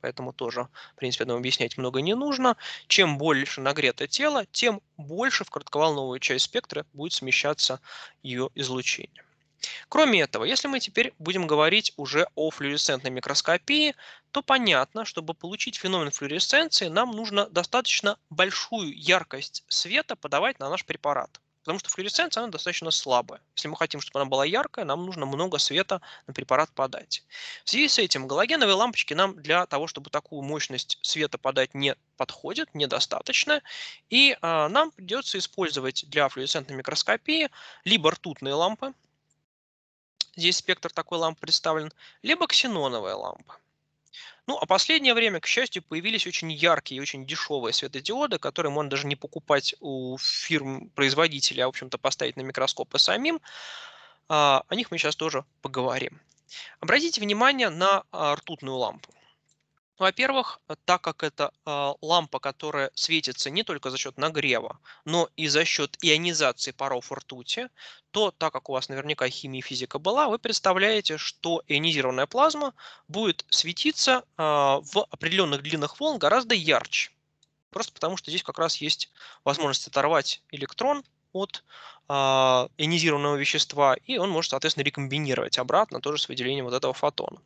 поэтому тоже, в принципе, нам объяснять много не нужно. Чем больше нагрето тело, тем больше в коротковолновую часть спектра будет смещаться ее излучение. Кроме этого, если мы теперь будем говорить уже о флюоресцентной микроскопии, то понятно, чтобы получить феномен флюоресценции, нам нужно достаточно большую яркость света подавать на наш препарат. Потому что флюоресценция, она достаточно слабая. Если мы хотим, чтобы она была яркая, нам нужно много света на препарат подать. В связи с этим галогеновые лампочки нам для того, чтобы такую мощность света подать, не подходят, недостаточно. И а, нам придется использовать для флюоресцентной микроскопии либо ртутные лампы, здесь спектр такой ламп представлен, либо ксеноновая лампа. Ну, а последнее время, к счастью, появились очень яркие и очень дешевые светодиоды, которые можно даже не покупать у фирм-производителей, а, в общем-то, поставить на микроскопы самим. А, о них мы сейчас тоже поговорим. Обратите внимание на а, ртутную лампу. Ну, во-первых, э, так как это э, лампа, которая светится не только за счет нагрева, но и за счет ионизации паров ртути, то так как у вас наверняка химия и физика была, вы представляете, что ионизированная плазма будет светиться э, в определенных длинах волн гораздо ярче. Просто потому, что здесь как раз есть возможность оторвать электрон от э, ионизированного вещества, и он может, соответственно, рекомбинировать обратно тоже с выделением вот этого фотона.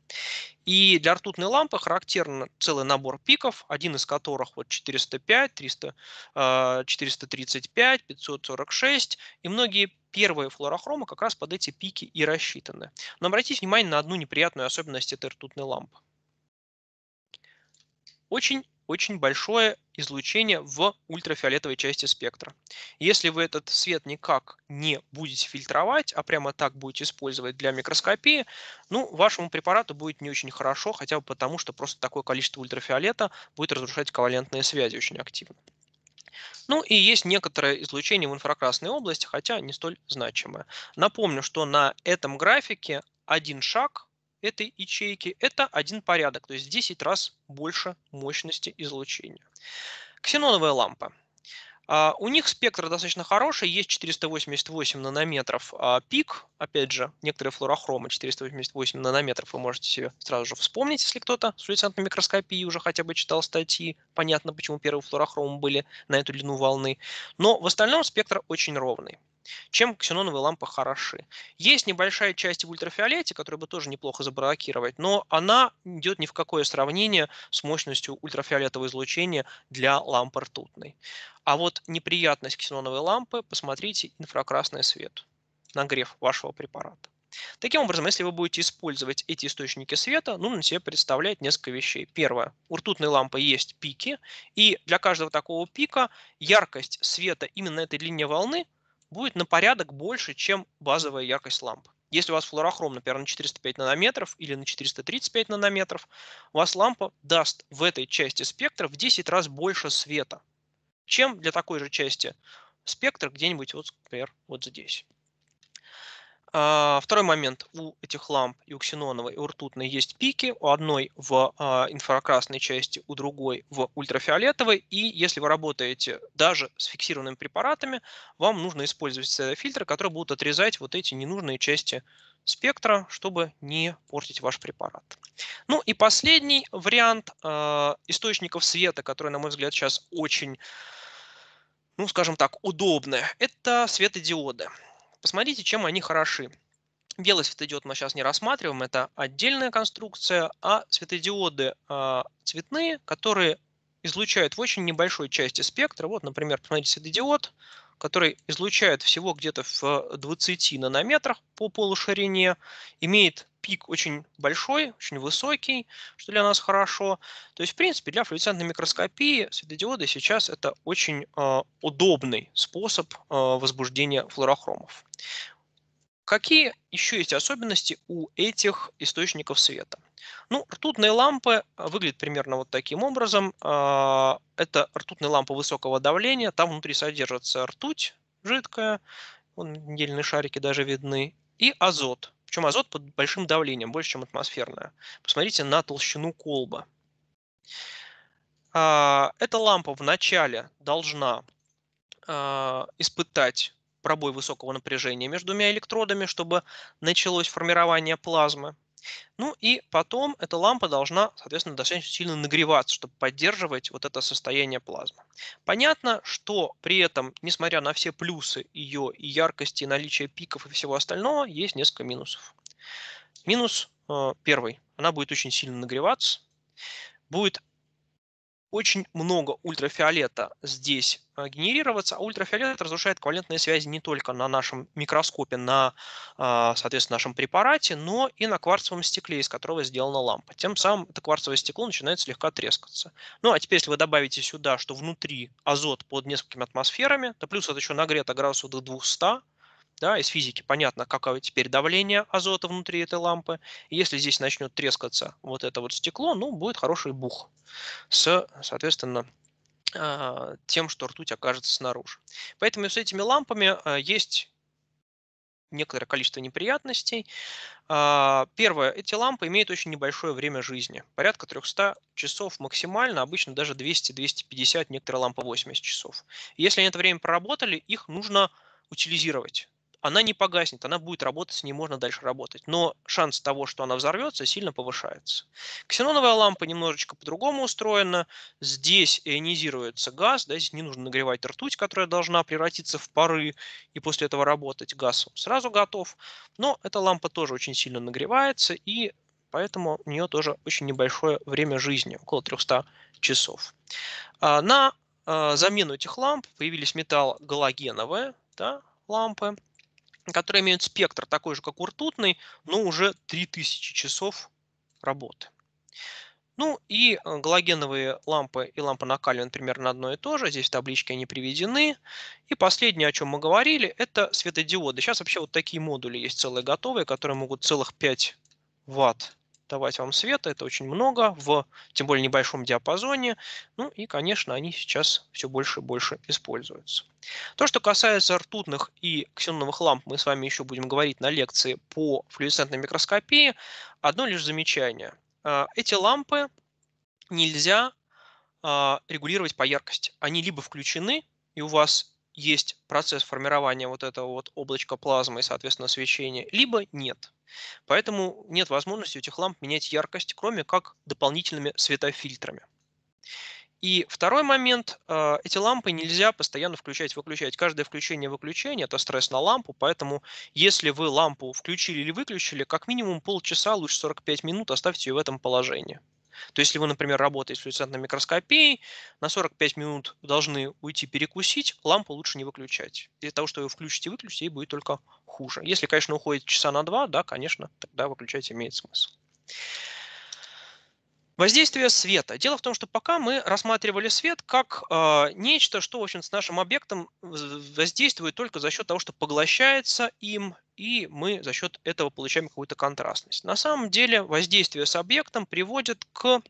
И для ртутной лампы характерен целый набор пиков, один из которых вот 405, 300, э, 435, 546 и многие первые флуорохромы как раз под эти пики и рассчитаны. Но обратите внимание на одну неприятную особенность этой ртутной лампы. Очень очень большое излучение в ультрафиолетовой части спектра. Если вы этот свет никак не будете фильтровать, а прямо так будете использовать для микроскопии, ну, вашему препарату будет не очень хорошо, хотя бы потому, что просто такое количество ультрафиолета будет разрушать ковалентные связи очень активно. Ну и есть некоторое излучение в инфракрасной области, хотя не столь значимое. Напомню, что на этом графике один шаг этой ячейки, это один порядок, то есть 10 раз больше мощности излучения. Ксеноновая лампа. А, у них спектр достаточно хороший, есть 488 нанометров а, пик, опять же, некоторые флуорохромы 488 нанометров вы можете себе сразу же вспомнить, если кто-то с улицантной микроскопии уже хотя бы читал статьи, понятно, почему первые флуорохромы были на эту длину волны, но в остальном спектр очень ровный чем ксеноновые лампы хороши. Есть небольшая часть в ультрафиолете, которую бы тоже неплохо заблокировать, но она идет ни в какое сравнение с мощностью ультрафиолетового излучения для лампы ртутной. А вот неприятность ксеноновой лампы, посмотрите инфракрасный свет, нагрев вашего препарата. Таким образом, если вы будете использовать эти источники света, нужно себе представлять несколько вещей. Первое. У ртутной лампы есть пики, и для каждого такого пика яркость света именно этой длине волны будет на порядок больше, чем базовая яркость лампы. Если у вас флуорохром, например, на 405 нанометров или на 435 нанометров, у вас лампа даст в этой части спектра в 10 раз больше света, чем для такой же части спектра где-нибудь, вот, например, вот здесь. А, второй момент. У этих ламп и у ксеноновой, и у ртутной есть пики. У одной в а, инфракрасной части, у другой в ультрафиолетовой. И если вы работаете даже с фиксированными препаратами, вам нужно использовать фильтры, которые будут отрезать вот эти ненужные части спектра, чтобы не портить ваш препарат. Ну и последний вариант а, источников света, который на мой взгляд, сейчас очень ну, скажем так, удобное. Это светодиоды. Посмотрите, чем они хороши. Белый светодиод мы сейчас не рассматриваем, это отдельная конструкция, а светодиоды э, цветные, которые излучают в очень небольшой части спектра. Вот, например, посмотрите, светодиод, который излучает всего где-то в 20 э, нанометрах по полуширине, имеет пик очень большой, очень высокий, что для нас хорошо. То есть, в принципе, для флуоресцентной микроскопии светодиоды сейчас это очень э, удобный способ э, возбуждения флуорохромов. Какие еще есть особенности у этих источников света? Ну, ртутные лампы а, выглядят примерно вот таким образом. А, это ртутные лампы высокого давления. Там внутри содержится ртуть жидкая, вон недельные шарики даже видны, и азот. Причем азот под большим давлением, больше, чем атмосферное. Посмотрите на толщину колба. А, эта лампа вначале должна испытать пробой высокого напряжения между двумя электродами, чтобы началось формирование плазмы. Ну и потом эта лампа должна, соответственно, достаточно сильно нагреваться, чтобы поддерживать вот это состояние плазмы. Понятно, что при этом, несмотря на все плюсы ее и яркости, и наличие пиков и всего остального, есть несколько минусов. Минус э, первый. Она будет очень сильно нагреваться. Будет очень много ультрафиолета здесь Э, генерироваться, а ультрафиолет разрушает ковалентные связи не только на нашем микроскопе, на, э, соответственно, нашем препарате, но и на кварцевом стекле, из которого сделана лампа. Тем самым это кварцевое стекло начинает слегка трескаться. Ну, а теперь, если вы добавите сюда, что внутри азот под несколькими атмосферами, то плюс это еще нагрето градусов до 200, да, из физики понятно, какое теперь давление азота внутри этой лампы. И если здесь начнет трескаться вот это вот стекло, ну, будет хороший бух с, соответственно, а, тем, что ртуть окажется снаружи. Поэтому с этими лампами а, есть некоторое количество неприятностей. А, первое, эти лампы имеют очень небольшое время жизни, порядка 300 часов максимально, обычно даже 200-250, некоторые лампы 80 часов. Если они это время проработали, их нужно утилизировать она не погаснет, она будет работать, с ней можно дальше работать. Но шанс того, что она взорвется, сильно повышается. Ксеноновая лампа немножечко по-другому устроена. Здесь ионизируется газ, да, здесь не нужно нагревать ртуть, которая должна превратиться в пары и после этого работать. Газ сразу готов. Но эта лампа тоже очень сильно нагревается, и поэтому у нее тоже очень небольшое время жизни, около 300 часов. А, на а, замену этих ламп появились металл галогеновые да, лампы, которые имеют спектр такой же, как у ртутной, но уже 3000 часов работы. Ну и э, галогеновые лампы и лампа накаливания примерно одно и то же. Здесь в табличке они приведены. И последнее, о чем мы говорили, это светодиоды. Сейчас вообще вот такие модули есть целые готовые, которые могут целых 5 ватт давать вам света, это очень много, в тем более небольшом диапазоне. Ну и, конечно, они сейчас все больше и больше используются. То, что касается ртутных и ксеноновых ламп, мы с вами еще будем говорить на лекции по флуоресцентной микроскопии. Одно лишь замечание. А, эти лампы нельзя а, регулировать по яркости. Они либо включены, и у вас есть процесс формирования вот этого вот облачка плазмы и, соответственно, свечения, либо нет. Поэтому нет возможности у этих ламп менять яркость, кроме как дополнительными светофильтрами. И второй момент. А, эти лампы нельзя постоянно включать-выключать. Каждое включение-выключение – это стресс на лампу, поэтому если вы лампу включили или выключили, как минимум полчаса, лучше 45 минут оставьте ее в этом положении. То есть, если вы, например, работаете с флюоресцентной микроскопией, на 45 минут должны уйти перекусить, лампу лучше не выключать. для того, что вы включите и выключите, ей будет только хуже. Если, конечно, уходит часа на два, да, конечно, тогда выключать имеет смысл. Воздействие света. Дело в том, что пока мы рассматривали свет как э, нечто, что в общем, с нашим объектом воздействует только за счет того, что поглощается им, и мы за счет этого получаем какую-то контрастность. На самом деле воздействие с объектом приводит к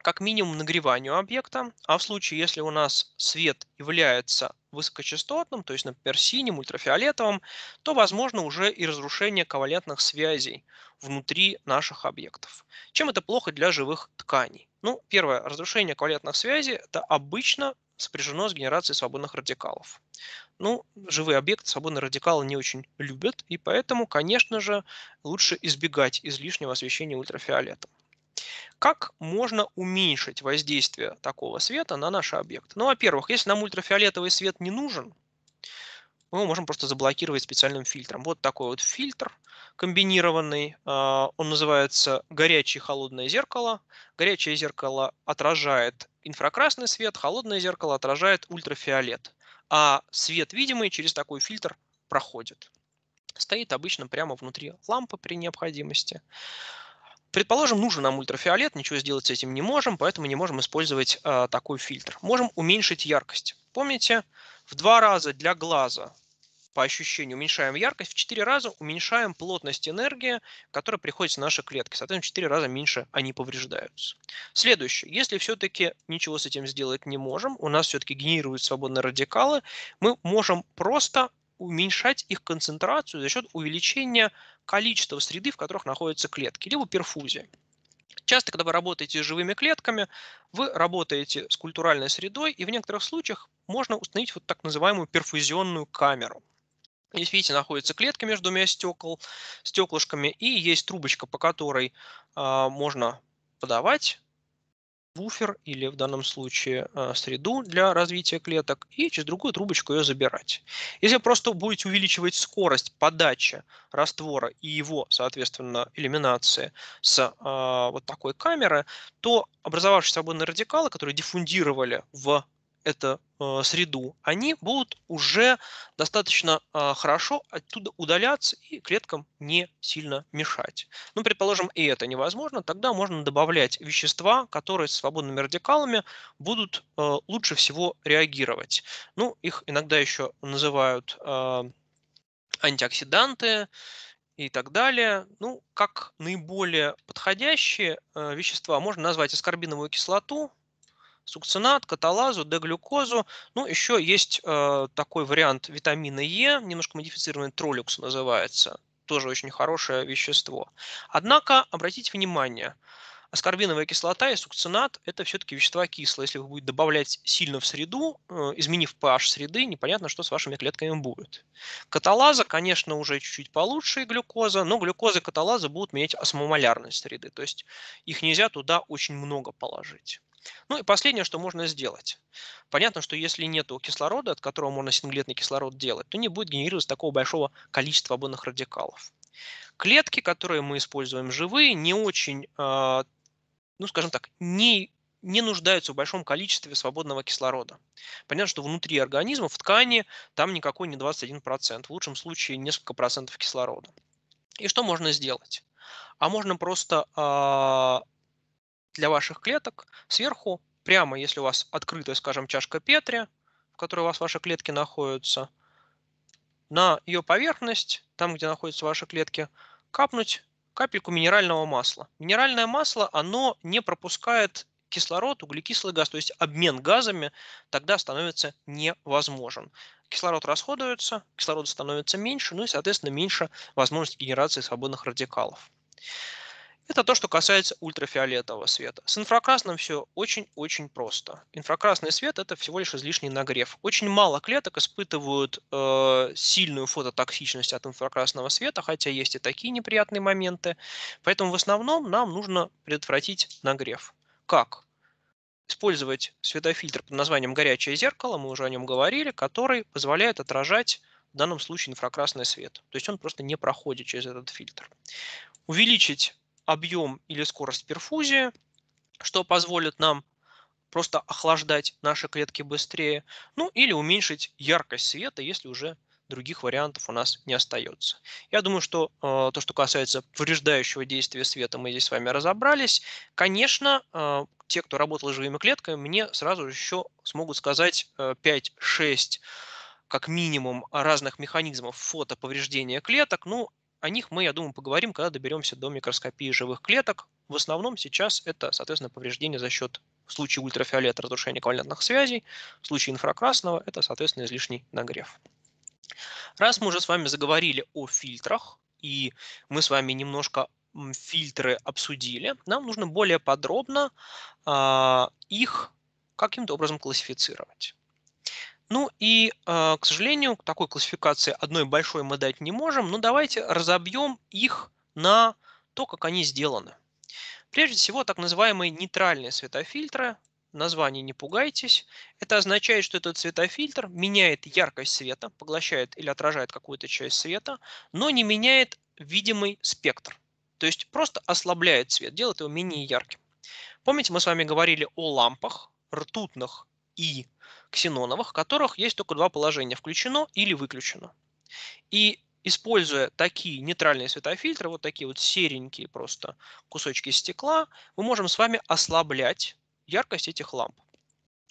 как минимум нагреванию объекта, а в случае, если у нас свет является высокочастотным, то есть, например, синим, ультрафиолетовым, то возможно уже и разрушение ковалентных связей внутри наших объектов. Чем это плохо для живых тканей? Ну, первое, разрушение квадратных связей это обычно сопряжено с генерацией свободных радикалов. Ну, живые объекты свободные радикалы не очень любят, и поэтому, конечно же, лучше избегать излишнего освещения ультрафиолетом. Как можно уменьшить воздействие такого света на наши объекты? Ну, во-первых, если нам ультрафиолетовый свет не нужен, мы можем просто заблокировать специальным фильтром. Вот такой вот фильтр комбинированный. А, он называется горячее и холодное зеркало. Горячее зеркало отражает инфракрасный свет, холодное зеркало отражает ультрафиолет. А свет видимый через такой фильтр проходит. Стоит обычно прямо внутри лампы при необходимости. Предположим, нужен нам ультрафиолет, ничего сделать с этим не можем, поэтому не можем использовать э, такой фильтр. Можем уменьшить яркость. Помните, в два раза для глаза по ощущению уменьшаем яркость, в четыре раза уменьшаем плотность энергии, которая приходит в наши клетки. Соответственно, в 4 раза меньше они повреждаются. Следующее. Если все-таки ничего с этим сделать не можем, у нас все-таки генерируют свободные радикалы, мы можем просто уменьшать их концентрацию за счет увеличения количество среды, в которых находятся клетки, либо перфузия. Часто, когда вы работаете с живыми клетками, вы работаете с культуральной средой, и в некоторых случаях можно установить вот так называемую перфузионную камеру. Здесь, видите, находится клетка между двумя стекол, стеклышками, и есть трубочка, по которой э, можно подавать буфер или в данном случае э, среду для развития клеток и через другую трубочку ее забирать. Если просто будете увеличивать скорость подачи раствора и его, соответственно, элиминации с э, вот такой камеры, то образовавшиеся свободные радикалы, которые диффундировали в это э, среду, они будут уже достаточно э, хорошо оттуда удаляться и клеткам не сильно мешать. Ну, предположим, и это невозможно, тогда можно добавлять вещества, которые с свободными радикалами будут э, лучше всего реагировать. Ну, их иногда еще называют а, антиоксиданты и так далее. Ну, как наиболее подходящие э, вещества можно назвать аскорбиновую кислоту, сукцинат, каталазу, деглюкозу. Ну, еще есть э, такой вариант витамина Е, немножко модифицированный троллюкс называется, тоже очень хорошее вещество. Однако, обратите внимание, аскорбиновая кислота и сукцинат – это все-таки вещества кислые. Если вы будете добавлять сильно в среду, э, изменив pH среды, непонятно, что с вашими клетками будет. Каталаза, конечно, уже чуть-чуть получше глюкоза, но глюкоза и каталаза будут менять осмомолярность среды. То есть их нельзя туда очень много положить. Ну и последнее, что можно сделать. Понятно, что если нет кислорода, от которого можно синглетный кислород делать, то не будет генерироваться такого большого количества ободных радикалов. Клетки, которые мы используем живые, не очень, а, ну скажем так, не не нуждаются в большом количестве свободного кислорода. Понятно, что внутри организма, в ткани, там никакой не 21%, в лучшем случае несколько процентов кислорода. И что можно сделать? А можно просто а, для ваших клеток сверху, прямо если у вас открытая, скажем, чашка Петри, в которой у вас ваши клетки находятся, на ее поверхность, там, где находятся ваши клетки, капнуть капельку минерального масла. Минеральное масло, оно не пропускает кислород, углекислый газ, то есть обмен газами тогда становится невозможен. Кислород расходуется, кислорода становится меньше, ну и, соответственно, меньше возможности генерации свободных радикалов. Это то, что касается ультрафиолетового света. С инфракрасным все очень-очень просто. Инфракрасный свет – это всего лишь излишний нагрев. Очень мало клеток испытывают э, сильную фототоксичность от инфракрасного света, хотя есть и такие неприятные моменты. Поэтому в основном нам нужно предотвратить нагрев. Как? Использовать светофильтр под названием «горячее зеркало», мы уже о нем говорили, который позволяет отражать в данном случае инфракрасный свет. То есть он просто не проходит через этот фильтр. Увеличить объем или скорость перфузии, что позволит нам просто охлаждать наши клетки быстрее, ну или уменьшить яркость света, если уже других вариантов у нас не остается. Я думаю, что э, то, что касается повреждающего действия света, мы здесь с вами разобрались. Конечно, э, те, кто работал с живыми клетками, мне сразу еще смогут сказать э, 5-6 как минимум разных механизмов фотоповреждения клеток. Ну, о них мы, я думаю, поговорим, когда доберемся до микроскопии живых клеток. В основном сейчас это, соответственно, повреждение за счет в случае ультрафиолета разрушения ковалентных связей, в случае инфракрасного это, соответственно, излишний нагрев. Раз мы уже с вами заговорили о фильтрах, и мы с вами немножко фильтры обсудили, нам нужно более подробно э, их каким-то образом классифицировать. Ну и, а, к сожалению, такой классификации одной большой мы дать не можем, но давайте разобьем их на то, как они сделаны. Прежде всего, так называемые нейтральные светофильтры, название не пугайтесь, это означает, что этот светофильтр меняет яркость света, поглощает или отражает какую-то часть света, но не меняет видимый спектр. То есть просто ослабляет свет, делает его менее ярким. Помните, мы с вами говорили о лампах, ртутных и ксеноновых, которых есть только два положения – включено или выключено. И используя такие нейтральные светофильтры, вот такие вот серенькие просто кусочки стекла, мы можем с вами ослаблять яркость этих ламп.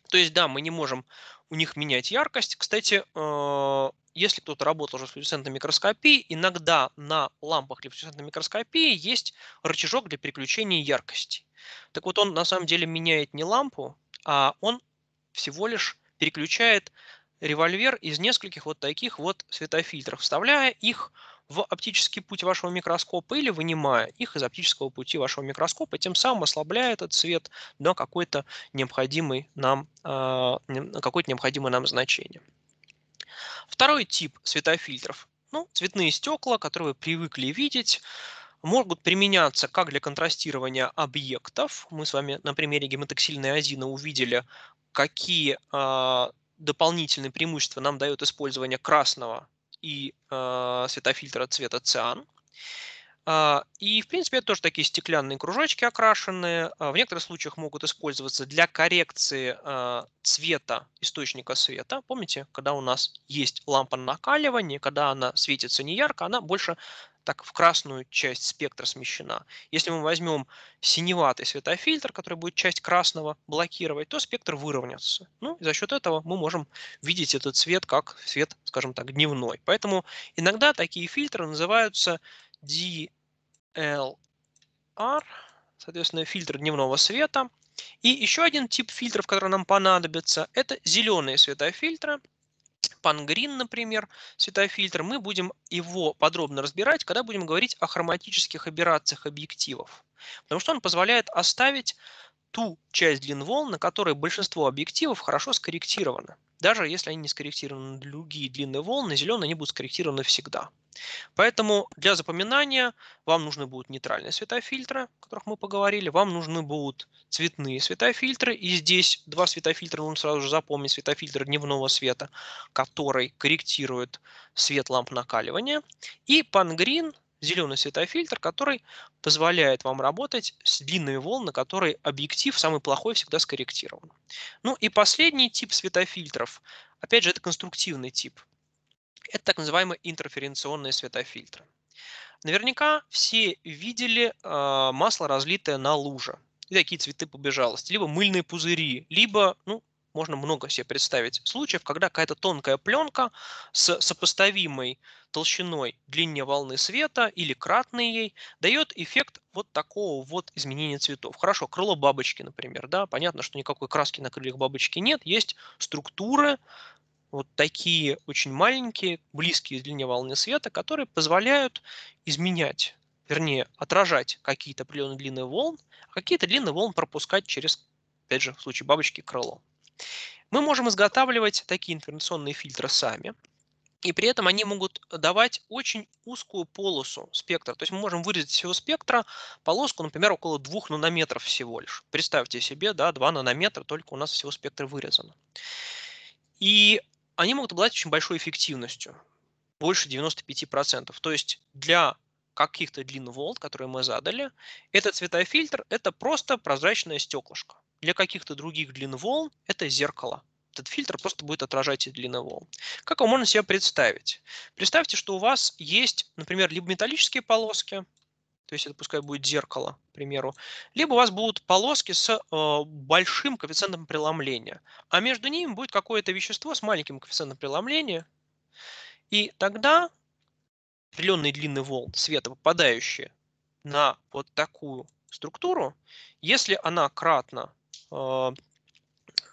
То есть, да, мы не можем у них менять яркость. Кстати, э, если кто-то работал уже с флюоресцентной микроскопией, иногда на лампах для флюоресцентной микроскопии есть рычажок для переключения яркости. Так вот, он на самом деле меняет не лампу, а он всего лишь переключает револьвер из нескольких вот таких вот светофильтров, вставляя их в оптический путь вашего микроскопа или вынимая их из оптического пути вашего микроскопа, тем самым ослабляя этот свет до какой-то необходимой нам, а, какое-то необходимое нам значение. Второй тип светофильтров ну, цветные стекла, которые вы привыкли видеть, могут применяться как для контрастирования объектов. Мы с вами на примере гемотоксильной азина увидели, какие э, дополнительные преимущества нам дает использование красного и э, светофильтра цвета циан. А, и, в принципе, это тоже такие стеклянные кружочки окрашенные. В некоторых случаях могут использоваться для коррекции цвета источника света. Помните, когда у нас есть лампа накаливания, когда она светится неярко, она больше так в красную часть спектра смещена. Если мы возьмем синеватый светофильтр, который будет часть красного блокировать, то спектр выровняется. Ну, и за счет этого мы можем видеть этот цвет как свет, скажем так, дневной. Поэтому иногда такие фильтры называются DLR, соответственно, фильтр дневного света. И еще один тип фильтров, который нам понадобится, это зеленые светофильтры – пангрин, например, светофильтр, мы будем его подробно разбирать, когда будем говорить о хроматических аберрациях объективов. Потому что он позволяет оставить ту часть длин волн, на которой большинство объективов хорошо скорректировано. Даже если они не скорректированы на другие длинные волны, зеленые они будут скорректированы всегда. Поэтому для запоминания вам нужны будут нейтральные светофильтры, о которых мы поговорили, вам нужны будут цветные светофильтры. И здесь два светофильтра нужно сразу же запомнить. Светофильтр дневного света, который корректирует свет ламп накаливания. И пангрин зеленый светофильтр, который позволяет вам работать с длинными волнами, которые объектив самый плохой всегда скорректирован. Ну и последний тип светофильтров, опять же, это конструктивный тип. Это так называемые интерференционные светофильтры. Наверняка все видели а, масло, разлитое на луже. И такие цветы побежалости, Либо мыльные пузыри, либо ну, можно много себе представить случаев, когда какая-то тонкая пленка с сопоставимой толщиной длине волны света или кратной ей дает эффект вот такого вот изменения цветов. Хорошо, крыло бабочки, например, да, понятно, что никакой краски на крыльях бабочки нет, есть структуры, вот такие очень маленькие, близкие длине волны света, которые позволяют изменять, вернее, отражать какие-то определенные длины волны, а какие-то длинные волны пропускать через, опять же, в случае бабочки, крыло. Мы можем изготавливать такие информационные фильтры сами, и при этом они могут давать очень узкую полосу спектра. То есть мы можем вырезать всего спектра полоску, например, около 2 нанометров всего лишь. Представьте себе, да, 2 нанометра, только у нас всего спектра вырезано. И они могут обладать очень большой эффективностью, больше 95%. То есть для каких-то длин волт, которые мы задали. Этот цветофильтр – это просто прозрачное стеклышко. Для каких-то других длин волн – это зеркало. Этот фильтр просто будет отражать эти длины волн. Как его можно себе представить? Представьте, что у вас есть, например, либо металлические полоски, то есть это пускай будет зеркало, к примеру, либо у вас будут полоски с э, большим коэффициентом преломления, а между ними будет какое-то вещество с маленьким коэффициентом преломления, и тогда определенные длины волн света, попадающие на вот такую структуру, если она кратна э,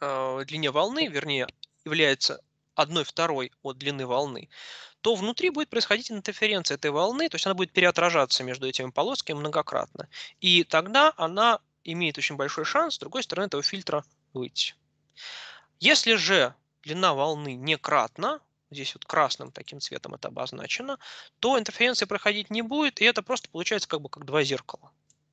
э, длине волны, вернее, является одной второй от длины волны, то внутри будет происходить интерференция этой волны, то есть она будет переотражаться между этими полосками многократно. И тогда она имеет очень большой шанс, с другой стороны, этого фильтра выйти. Если же длина волны не кратна, здесь вот красным таким цветом это обозначено, то интерференции проходить не будет, и это просто получается как бы как два зеркала.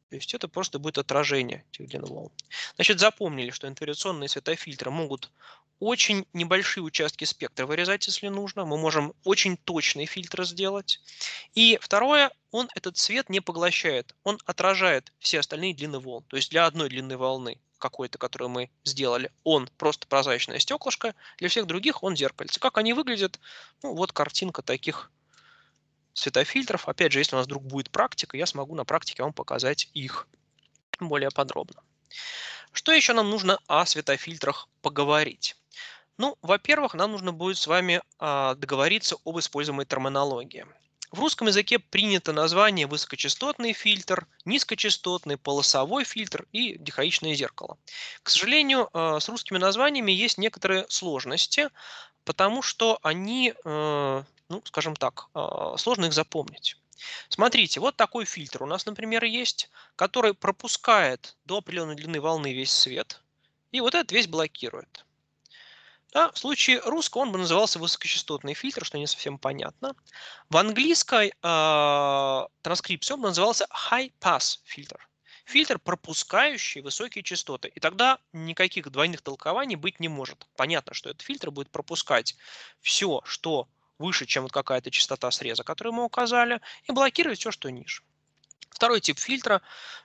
То есть это просто будет отражение этих длин волн. Значит, запомнили, что интерференционные светофильтры могут очень небольшие участки спектра вырезать, если нужно. Мы можем очень точный фильтр сделать. И второе, он этот цвет не поглощает. Он отражает все остальные длины волн. То есть для одной длины волны какой-то, которую мы сделали, он просто прозрачное стеклышко. Для всех других он зеркальце. Как они выглядят? Ну, вот картинка таких светофильтров. Опять же, если у нас вдруг будет практика, я смогу на практике вам показать их более подробно. Что еще нам нужно о светофильтрах поговорить? Ну, во-первых, нам нужно будет с вами а, договориться об используемой терминологии. В русском языке принято название высокочастотный фильтр, низкочастотный, полосовой фильтр и дихаичное зеркало. К сожалению, а, с русскими названиями есть некоторые сложности, потому что они, э, ну, скажем так, а, сложно их запомнить. Смотрите, вот такой фильтр у нас, например, есть, который пропускает до определенной длины волны весь свет, и вот этот весь блокирует. А в случае русского он бы назывался высокочастотный фильтр, что не совсем понятно. В английской э, транскрипции он бы назывался high pass фильтр. Фильтр, пропускающий высокие частоты. И тогда никаких двойных толкований быть не может. Понятно, что этот фильтр будет пропускать все, что выше, чем вот какая-то частота среза, которую мы указали, и блокировать все, что ниже. Второй тип фильтра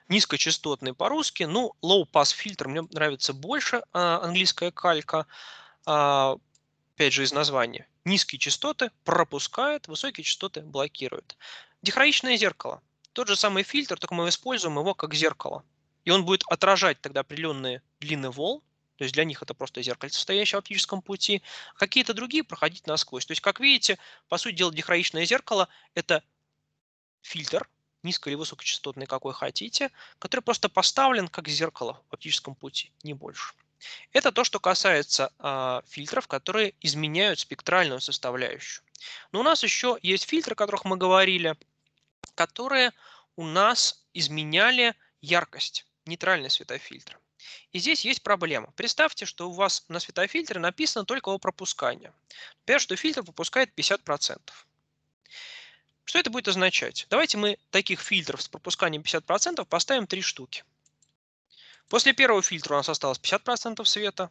низкочастотный по-русски. Ну, low pass фильтр мне нравится больше, э, английская калька. А, опять же из названия, низкие частоты пропускает, высокие частоты блокирует. Дихроичное зеркало. Тот же самый фильтр, только мы используем его как зеркало. И он будет отражать тогда определенные длины волн, то есть для них это просто зеркальце, стоящее в оптическом пути, а какие-то другие проходить насквозь. То есть, как видите, по сути дела, дихроичное зеркало – это фильтр, низко- или высокочастотный, какой хотите, который просто поставлен как зеркало в оптическом пути, не больше. Это то, что касается э, фильтров, которые изменяют спектральную составляющую. Но у нас еще есть фильтры, о которых мы говорили, которые у нас изменяли яркость, нейтральный светофильтр. И здесь есть проблема. Представьте, что у вас на светофильтре написано только о пропускании. Например, что фильтр пропускает 50%. Что это будет означать? Давайте мы таких фильтров с пропусканием 50% поставим 3 штуки. После первого фильтра у нас осталось 50% света.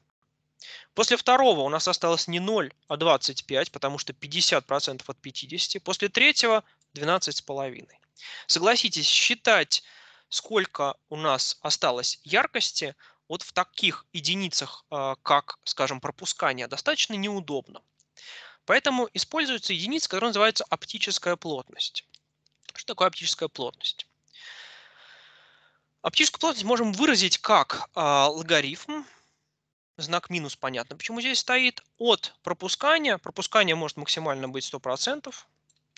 После второго у нас осталось не 0, а 25, потому что 50% от 50. После третьего 12,5. Согласитесь, считать, сколько у нас осталось яркости, вот в таких единицах, а, как, скажем, пропускание, достаточно неудобно. Поэтому используется единица, которая называется оптическая плотность. Что такое оптическая плотность? Оптическую а плотность можем выразить как а, логарифм, знак минус, понятно, почему здесь стоит, от пропускания. Пропускание может максимально быть 100%,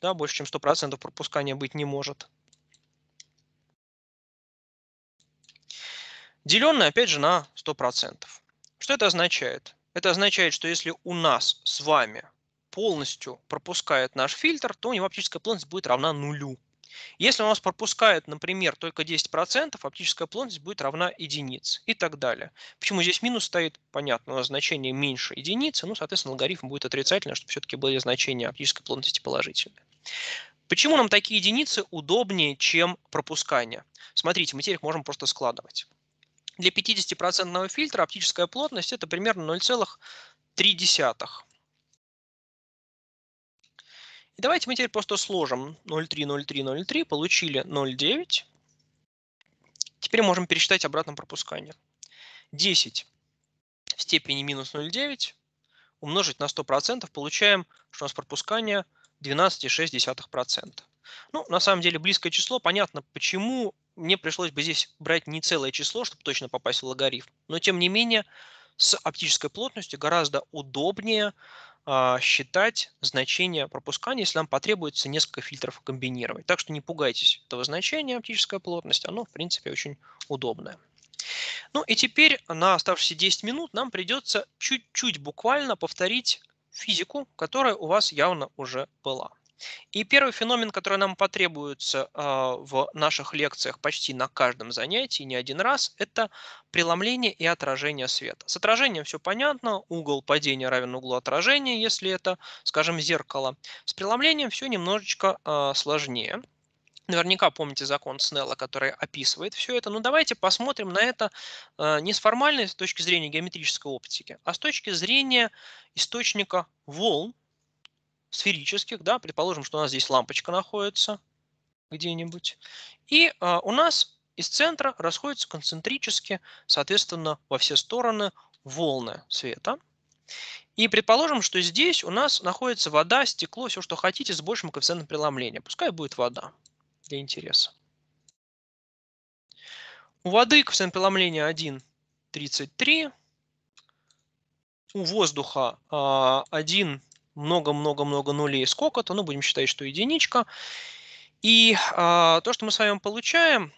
да, больше чем 100% пропускания быть не может. Деленное, опять же, на 100%. Что это означает? Это означает, что если у нас с вами полностью пропускает наш фильтр, то у него оптическая плотность будет равна нулю. Если у нас пропускает, например, только 10%, оптическая плотность будет равна единице и так далее. Почему здесь минус стоит? Понятно, у нас значение меньше единицы, ну, соответственно, алгоритм будет отрицательно, чтобы все-таки были значения оптической плотности положительные. Почему нам такие единицы удобнее, чем пропускание? Смотрите, мы теперь их можем просто складывать. Для 50% фильтра оптическая плотность это примерно 0,3. И давайте мы теперь просто сложим 0,3, 0,3, 0,3, получили 0,9. Теперь можем пересчитать обратно пропускание. 10 в степени минус 0,9 умножить на 100%, получаем, что у нас пропускание 12,6%. Ну, на самом деле, близкое число. Понятно, почему мне пришлось бы здесь брать не целое число, чтобы точно попасть в логарифм. Но, тем не менее, с оптической плотностью гораздо удобнее а, считать значение пропускания, если нам потребуется несколько фильтров комбинировать. Так что не пугайтесь этого значения, оптическая плотность, оно, в принципе, очень удобное. Ну и теперь на оставшиеся 10 минут нам придется чуть-чуть буквально повторить физику, которая у вас явно уже была. И первый феномен, который нам потребуется а, в наших лекциях почти на каждом занятии, не один раз, это преломление и отражение света. С отражением все понятно, угол падения равен углу отражения, если это, скажем, зеркало. С преломлением все немножечко а, сложнее. Наверняка помните закон Снелла, который описывает все это. Но давайте посмотрим на это а, не с формальной с точки зрения геометрической оптики, а с точки зрения источника волн, сферических, да, предположим, что у нас здесь лампочка находится где-нибудь, и а, у нас из центра расходятся концентрически, соответственно, во все стороны волны света. И предположим, что здесь у нас находится вода, стекло, все, что хотите, с большим коэффициентом преломления. Пускай будет вода для интереса. У воды коэффициент преломления 1,33. У воздуха 1, а, много-много-много нулей сколько-то, ну, будем считать, что единичка. И а, то, что мы с вами получаем,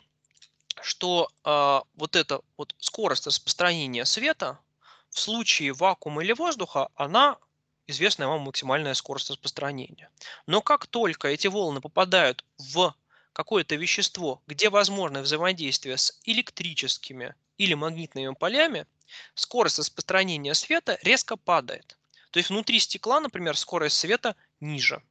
что а, вот эта вот скорость распространения света в случае вакуума или воздуха, она известная вам максимальная скорость распространения. Но как только эти волны попадают в какое-то вещество, где возможно взаимодействие с электрическими или магнитными полями, скорость распространения света резко падает. То есть внутри стекла, например, скорость света ниже.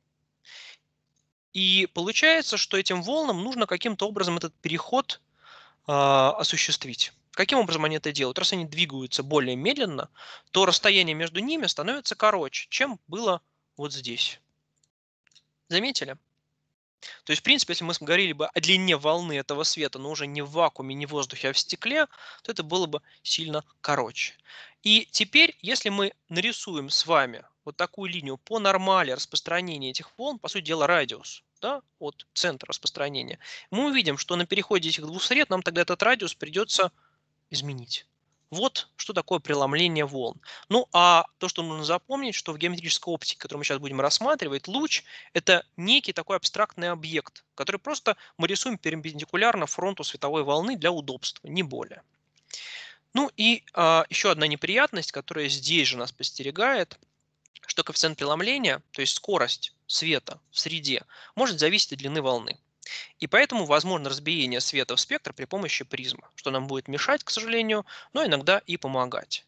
И получается, что этим волнам нужно каким-то образом этот переход э, осуществить. Каким образом они это делают? Раз они двигаются более медленно, то расстояние между ними становится короче, чем было вот здесь. Заметили? То есть, в принципе, если мы говорили бы о длине волны этого света, но уже не в вакууме, не в воздухе, а в стекле, то это было бы сильно короче. И теперь, если мы нарисуем с вами вот такую линию по нормали распространения этих волн, по сути дела, радиус да, от центра распространения, мы увидим, что на переходе этих двух сред нам тогда этот радиус придется изменить. Вот что такое преломление волн. Ну а то, что нужно запомнить, что в геометрической оптике, которую мы сейчас будем рассматривать, луч – это некий такой абстрактный объект, который просто мы рисуем перпендикулярно фронту световой волны для удобства, не более. Ну и а, еще одна неприятность, которая здесь же нас постерегает, что коэффициент преломления, то есть скорость света в среде, может зависеть от длины волны. И поэтому возможно разбиение света в спектр при помощи призмы, что нам будет мешать, к сожалению, но иногда и помогать.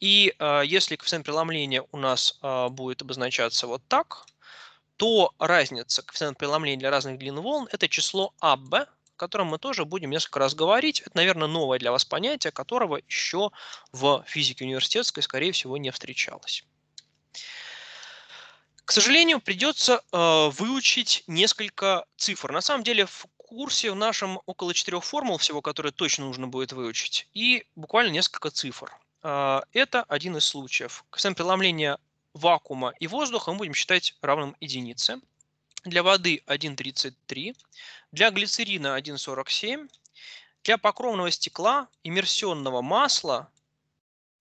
И э, если коэффициент преломления у нас э, будет обозначаться вот так, то разница коэффициент преломления для разных длин волн – это число АБ, котором мы тоже будем несколько раз говорить. Это, наверное, новое для вас понятие, которого еще в физике университетской, скорее всего, не встречалось. К сожалению, придется э, выучить несколько цифр. На самом деле в курсе в нашем около четырех формул всего, которые точно нужно будет выучить, и буквально несколько цифр. Э, это один из случаев. Коэффициент преломления вакуума и воздуха мы будем считать равным единице. Для воды 1,33, для глицерина 1,47, для покровного стекла, иммерсионного масла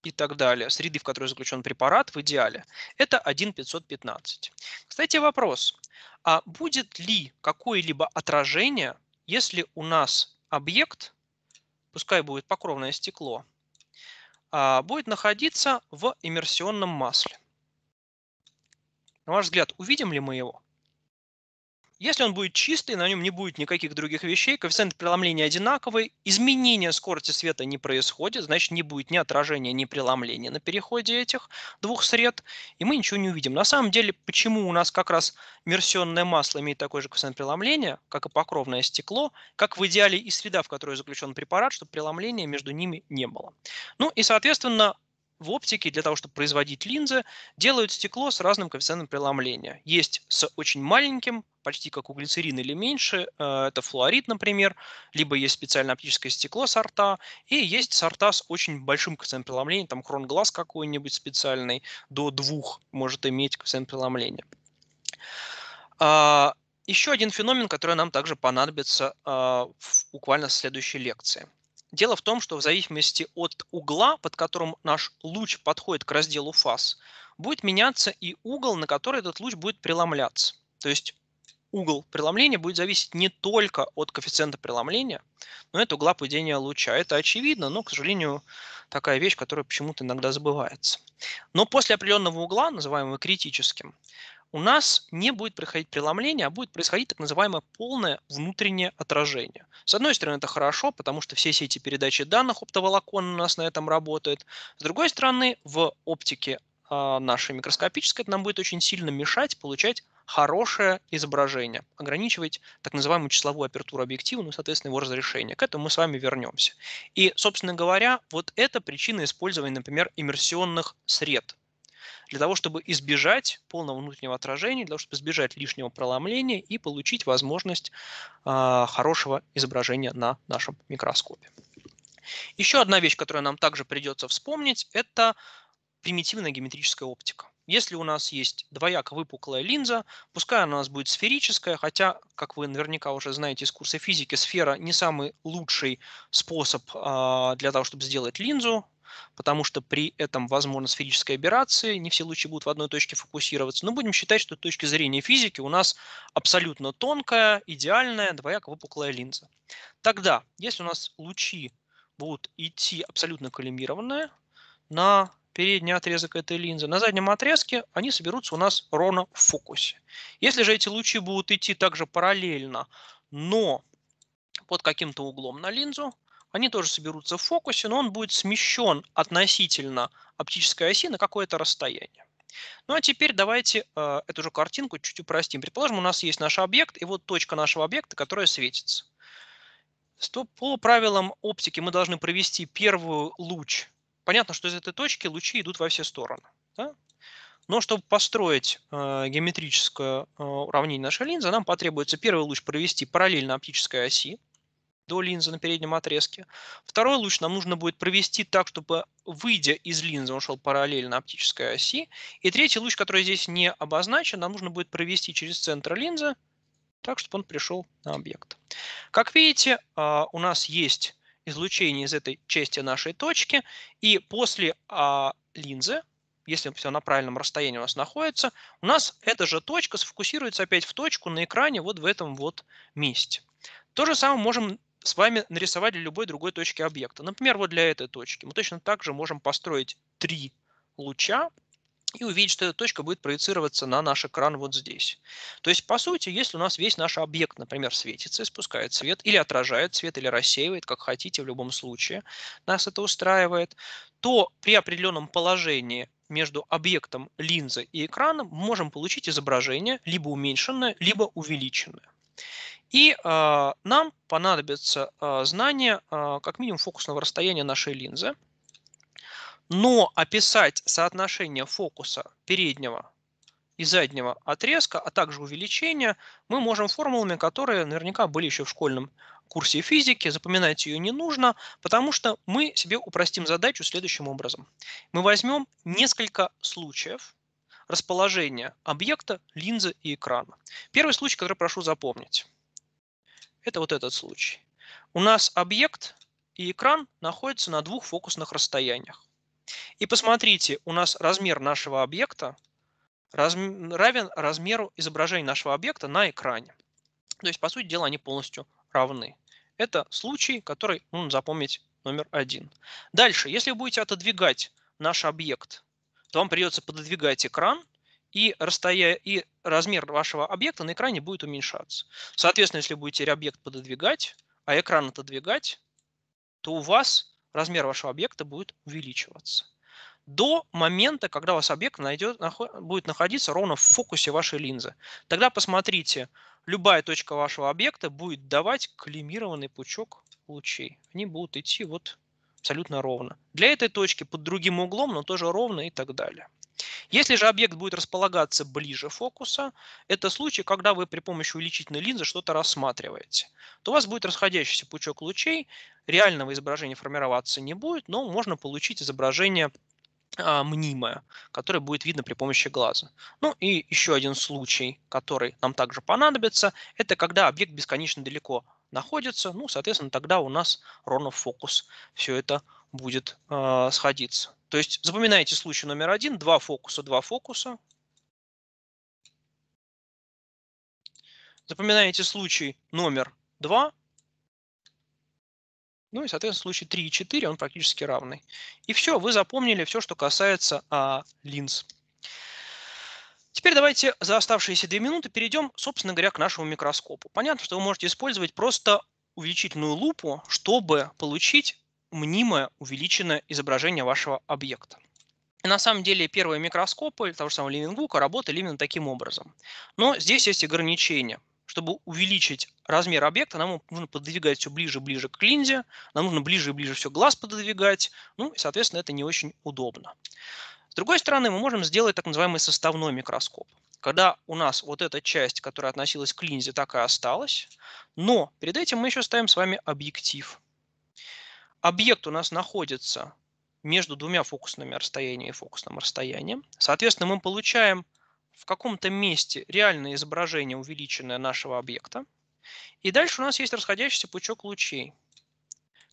и так далее, среды, в которой заключен препарат, в идеале, это 1515. Кстати, вопрос, а будет ли какое-либо отражение, если у нас объект, пускай будет покровное стекло, а, будет находиться в иммерсионном масле? На ваш взгляд, увидим ли мы его? Если он будет чистый, на нем не будет никаких других вещей, коэффициент преломления одинаковый, изменение скорости света не происходит, значит не будет ни отражения, ни преломления на переходе этих двух сред, и мы ничего не увидим. На самом деле, почему у нас как раз мерсионное масло имеет такой же коэффициент преломления, как и покровное стекло, как в идеале и среда, в которой заключен препарат, чтобы преломления между ними не было. Ну и, соответственно, в оптике для того, чтобы производить линзы, делают стекло с разным коэффициентом преломления. Есть с очень маленьким, почти как у глицерина или меньше, э, это флуорид, например, либо есть специальное оптическое стекло сорта, и есть сорта с очень большим коэффициентом преломления, там кронглаз какой-нибудь специальный, до двух может иметь коэффициент преломления. А, еще один феномен, который нам также понадобится а, буквально в следующей лекции – Дело в том, что в зависимости от угла, под которым наш луч подходит к разделу фаз, будет меняться и угол, на который этот луч будет преломляться. То есть угол преломления будет зависеть не только от коэффициента преломления, но и от угла падения луча. Это очевидно, но, к сожалению, такая вещь, которая почему-то иногда забывается. Но после определенного угла, называемого критическим, у нас не будет происходить преломление, а будет происходить так называемое полное внутреннее отражение. С одной стороны, это хорошо, потому что все сети передачи данных оптоволокон у нас на этом работают. С другой стороны, в оптике а, нашей микроскопической это нам будет очень сильно мешать получать хорошее изображение, ограничивать так называемую числовую апертуру объектива, ну, соответственно, его разрешение. К этому мы с вами вернемся. И, собственно говоря, вот это причина использования, например, иммерсионных сред для того, чтобы избежать полного внутреннего отражения, для того, чтобы избежать лишнего преломления и получить возможность э, хорошего изображения на нашем микроскопе. Еще одна вещь, которую нам также придется вспомнить, это примитивная геометрическая оптика. Если у нас есть двояко выпуклая линза, пускай она у нас будет сферическая, хотя, как вы наверняка уже знаете из курса физики, сфера не самый лучший способ а, для того, чтобы сделать линзу потому что при этом возможна сферическая аберрации, не все лучи будут в одной точке фокусироваться. Но будем считать, что с точки зрения физики у нас абсолютно тонкая, идеальная, двояко выпуклая линза. Тогда, если у нас лучи будут идти абсолютно коллимированные на передний отрезок этой линзы, на заднем отрезке они соберутся у нас ровно в фокусе. Если же эти лучи будут идти также параллельно, но под каким-то углом на линзу, они тоже соберутся в фокусе, но он будет смещен относительно оптической оси на какое-то расстояние. Ну а теперь давайте э, эту же картинку чуть упростим. Предположим, у нас есть наш объект и вот точка нашего объекта, которая светится. По правилам оптики мы должны провести первую луч. Понятно, что из этой точки лучи идут во все стороны. Да? Но чтобы построить э, геометрическое э, уравнение нашей линзы, нам потребуется первый луч провести параллельно оптической оси до линзы на переднем отрезке. Второй луч нам нужно будет провести так, чтобы, выйдя из линзы, он шел параллельно оптической оси. И третий луч, который здесь не обозначен, нам нужно будет провести через центр линзы, так, чтобы он пришел на объект. Как видите, а, у нас есть излучение из этой части нашей точки, и после а, линзы если все на правильном расстоянии у нас находится, у нас эта же точка сфокусируется опять в точку на экране вот в этом вот месте. То же самое можем с вами нарисовать для любой другой точки объекта. Например, вот для этой точки. Мы точно так же можем построить три луча и увидеть, что эта точка будет проецироваться на наш экран вот здесь. То есть, по сути, если у нас весь наш объект, например, светится, испускает свет, или отражает свет, или рассеивает, как хотите, в любом случае, нас это устраивает, то при определенном положении между объектом линзы и экраном можем получить изображение либо уменьшенное, либо увеличенное. И э, нам понадобится э, а, знание, э, а, как минимум, фокусного расстояния нашей линзы. Но описать соотношение фокуса переднего и заднего отрезка, а также увеличения, мы можем формулами, которые наверняка были еще в школьном курсе физики, запоминать ее не нужно, потому что мы себе упростим задачу следующим образом. Мы возьмем несколько случаев, расположение объекта, линзы и экрана. Первый случай, который прошу запомнить, это вот этот случай. У нас объект и экран находятся на двух фокусных расстояниях. И посмотрите, у нас размер нашего объекта разм... равен размеру изображения нашего объекта на экране. То есть, по сути дела, они полностью равны. Это случай, который нужно запомнить номер один. Дальше, если вы будете отодвигать наш объект то вам придется пододвигать экран, и, расстоя... и размер вашего объекта на экране будет уменьшаться. Соответственно, если будете объект пододвигать, а экран отодвигать, то у вас размер вашего объекта будет увеличиваться. До момента, когда у вас объект найдет, будет находиться ровно в фокусе вашей линзы. Тогда посмотрите, любая точка вашего объекта будет давать коллимированный пучок лучей. Они будут идти вот абсолютно ровно. Для этой точки под другим углом, но тоже ровно и так далее. Если же объект будет располагаться ближе фокуса, это случай, когда вы при помощи увеличительной линзы что-то рассматриваете, то у вас будет расходящийся пучок лучей, реального изображения формироваться не будет, но можно получить изображение а, мнимое, которое будет видно при помощи глаза. Ну и еще один случай, который нам также понадобится, это когда объект бесконечно далеко находится, ну, соответственно, тогда у нас ровно в фокус все это будет э, сходиться. То есть запоминайте случай номер один, два фокуса, два фокуса. Запоминаете случай номер два, ну и, соответственно, случай 3 и 4, он практически равный. И все, вы запомнили все, что касается а, линз. Теперь давайте за оставшиеся две минуты перейдем, собственно говоря, к нашему микроскопу. Понятно, что вы можете использовать просто увеличительную лупу, чтобы получить мнимое увеличенное изображение вашего объекта. И на самом деле первые микроскопы того же самого Левингвука работали именно таким образом. Но здесь есть ограничения. Чтобы увеличить размер объекта, нам нужно пододвигать все ближе и ближе к линзе, нам нужно ближе и ближе все глаз пододвигать, ну и, соответственно, это не очень удобно другой стороны, мы можем сделать так называемый составной микроскоп. Когда у нас вот эта часть, которая относилась к линзе, так и осталась. Но перед этим мы еще ставим с вами объектив. Объект у нас находится между двумя фокусными расстояниями и фокусным расстоянием. Соответственно, мы получаем в каком-то месте реальное изображение, увеличенное нашего объекта. И дальше у нас есть расходящийся пучок лучей,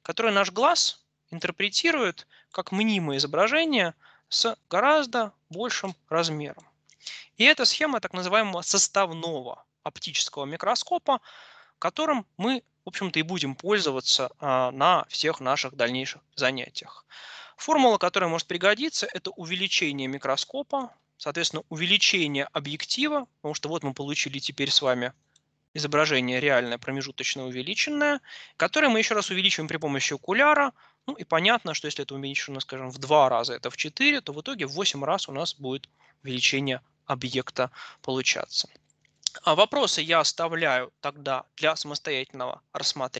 который наш глаз интерпретирует как мнимое изображение – с гораздо большим размером. И эта схема так называемого составного оптического микроскопа, которым мы, в общем-то, и будем пользоваться а, на всех наших дальнейших занятиях. Формула, которая может пригодиться, это увеличение микроскопа, соответственно, увеличение объектива, потому что вот мы получили теперь с вами изображение реальное, промежуточно увеличенное, которое мы еще раз увеличиваем при помощи окуляра ну и понятно, что если это увеличено, скажем, в два раза, это в 4, то в итоге в 8 раз у нас будет увеличение объекта получаться. А вопросы я оставляю тогда для самостоятельного рассмотрения.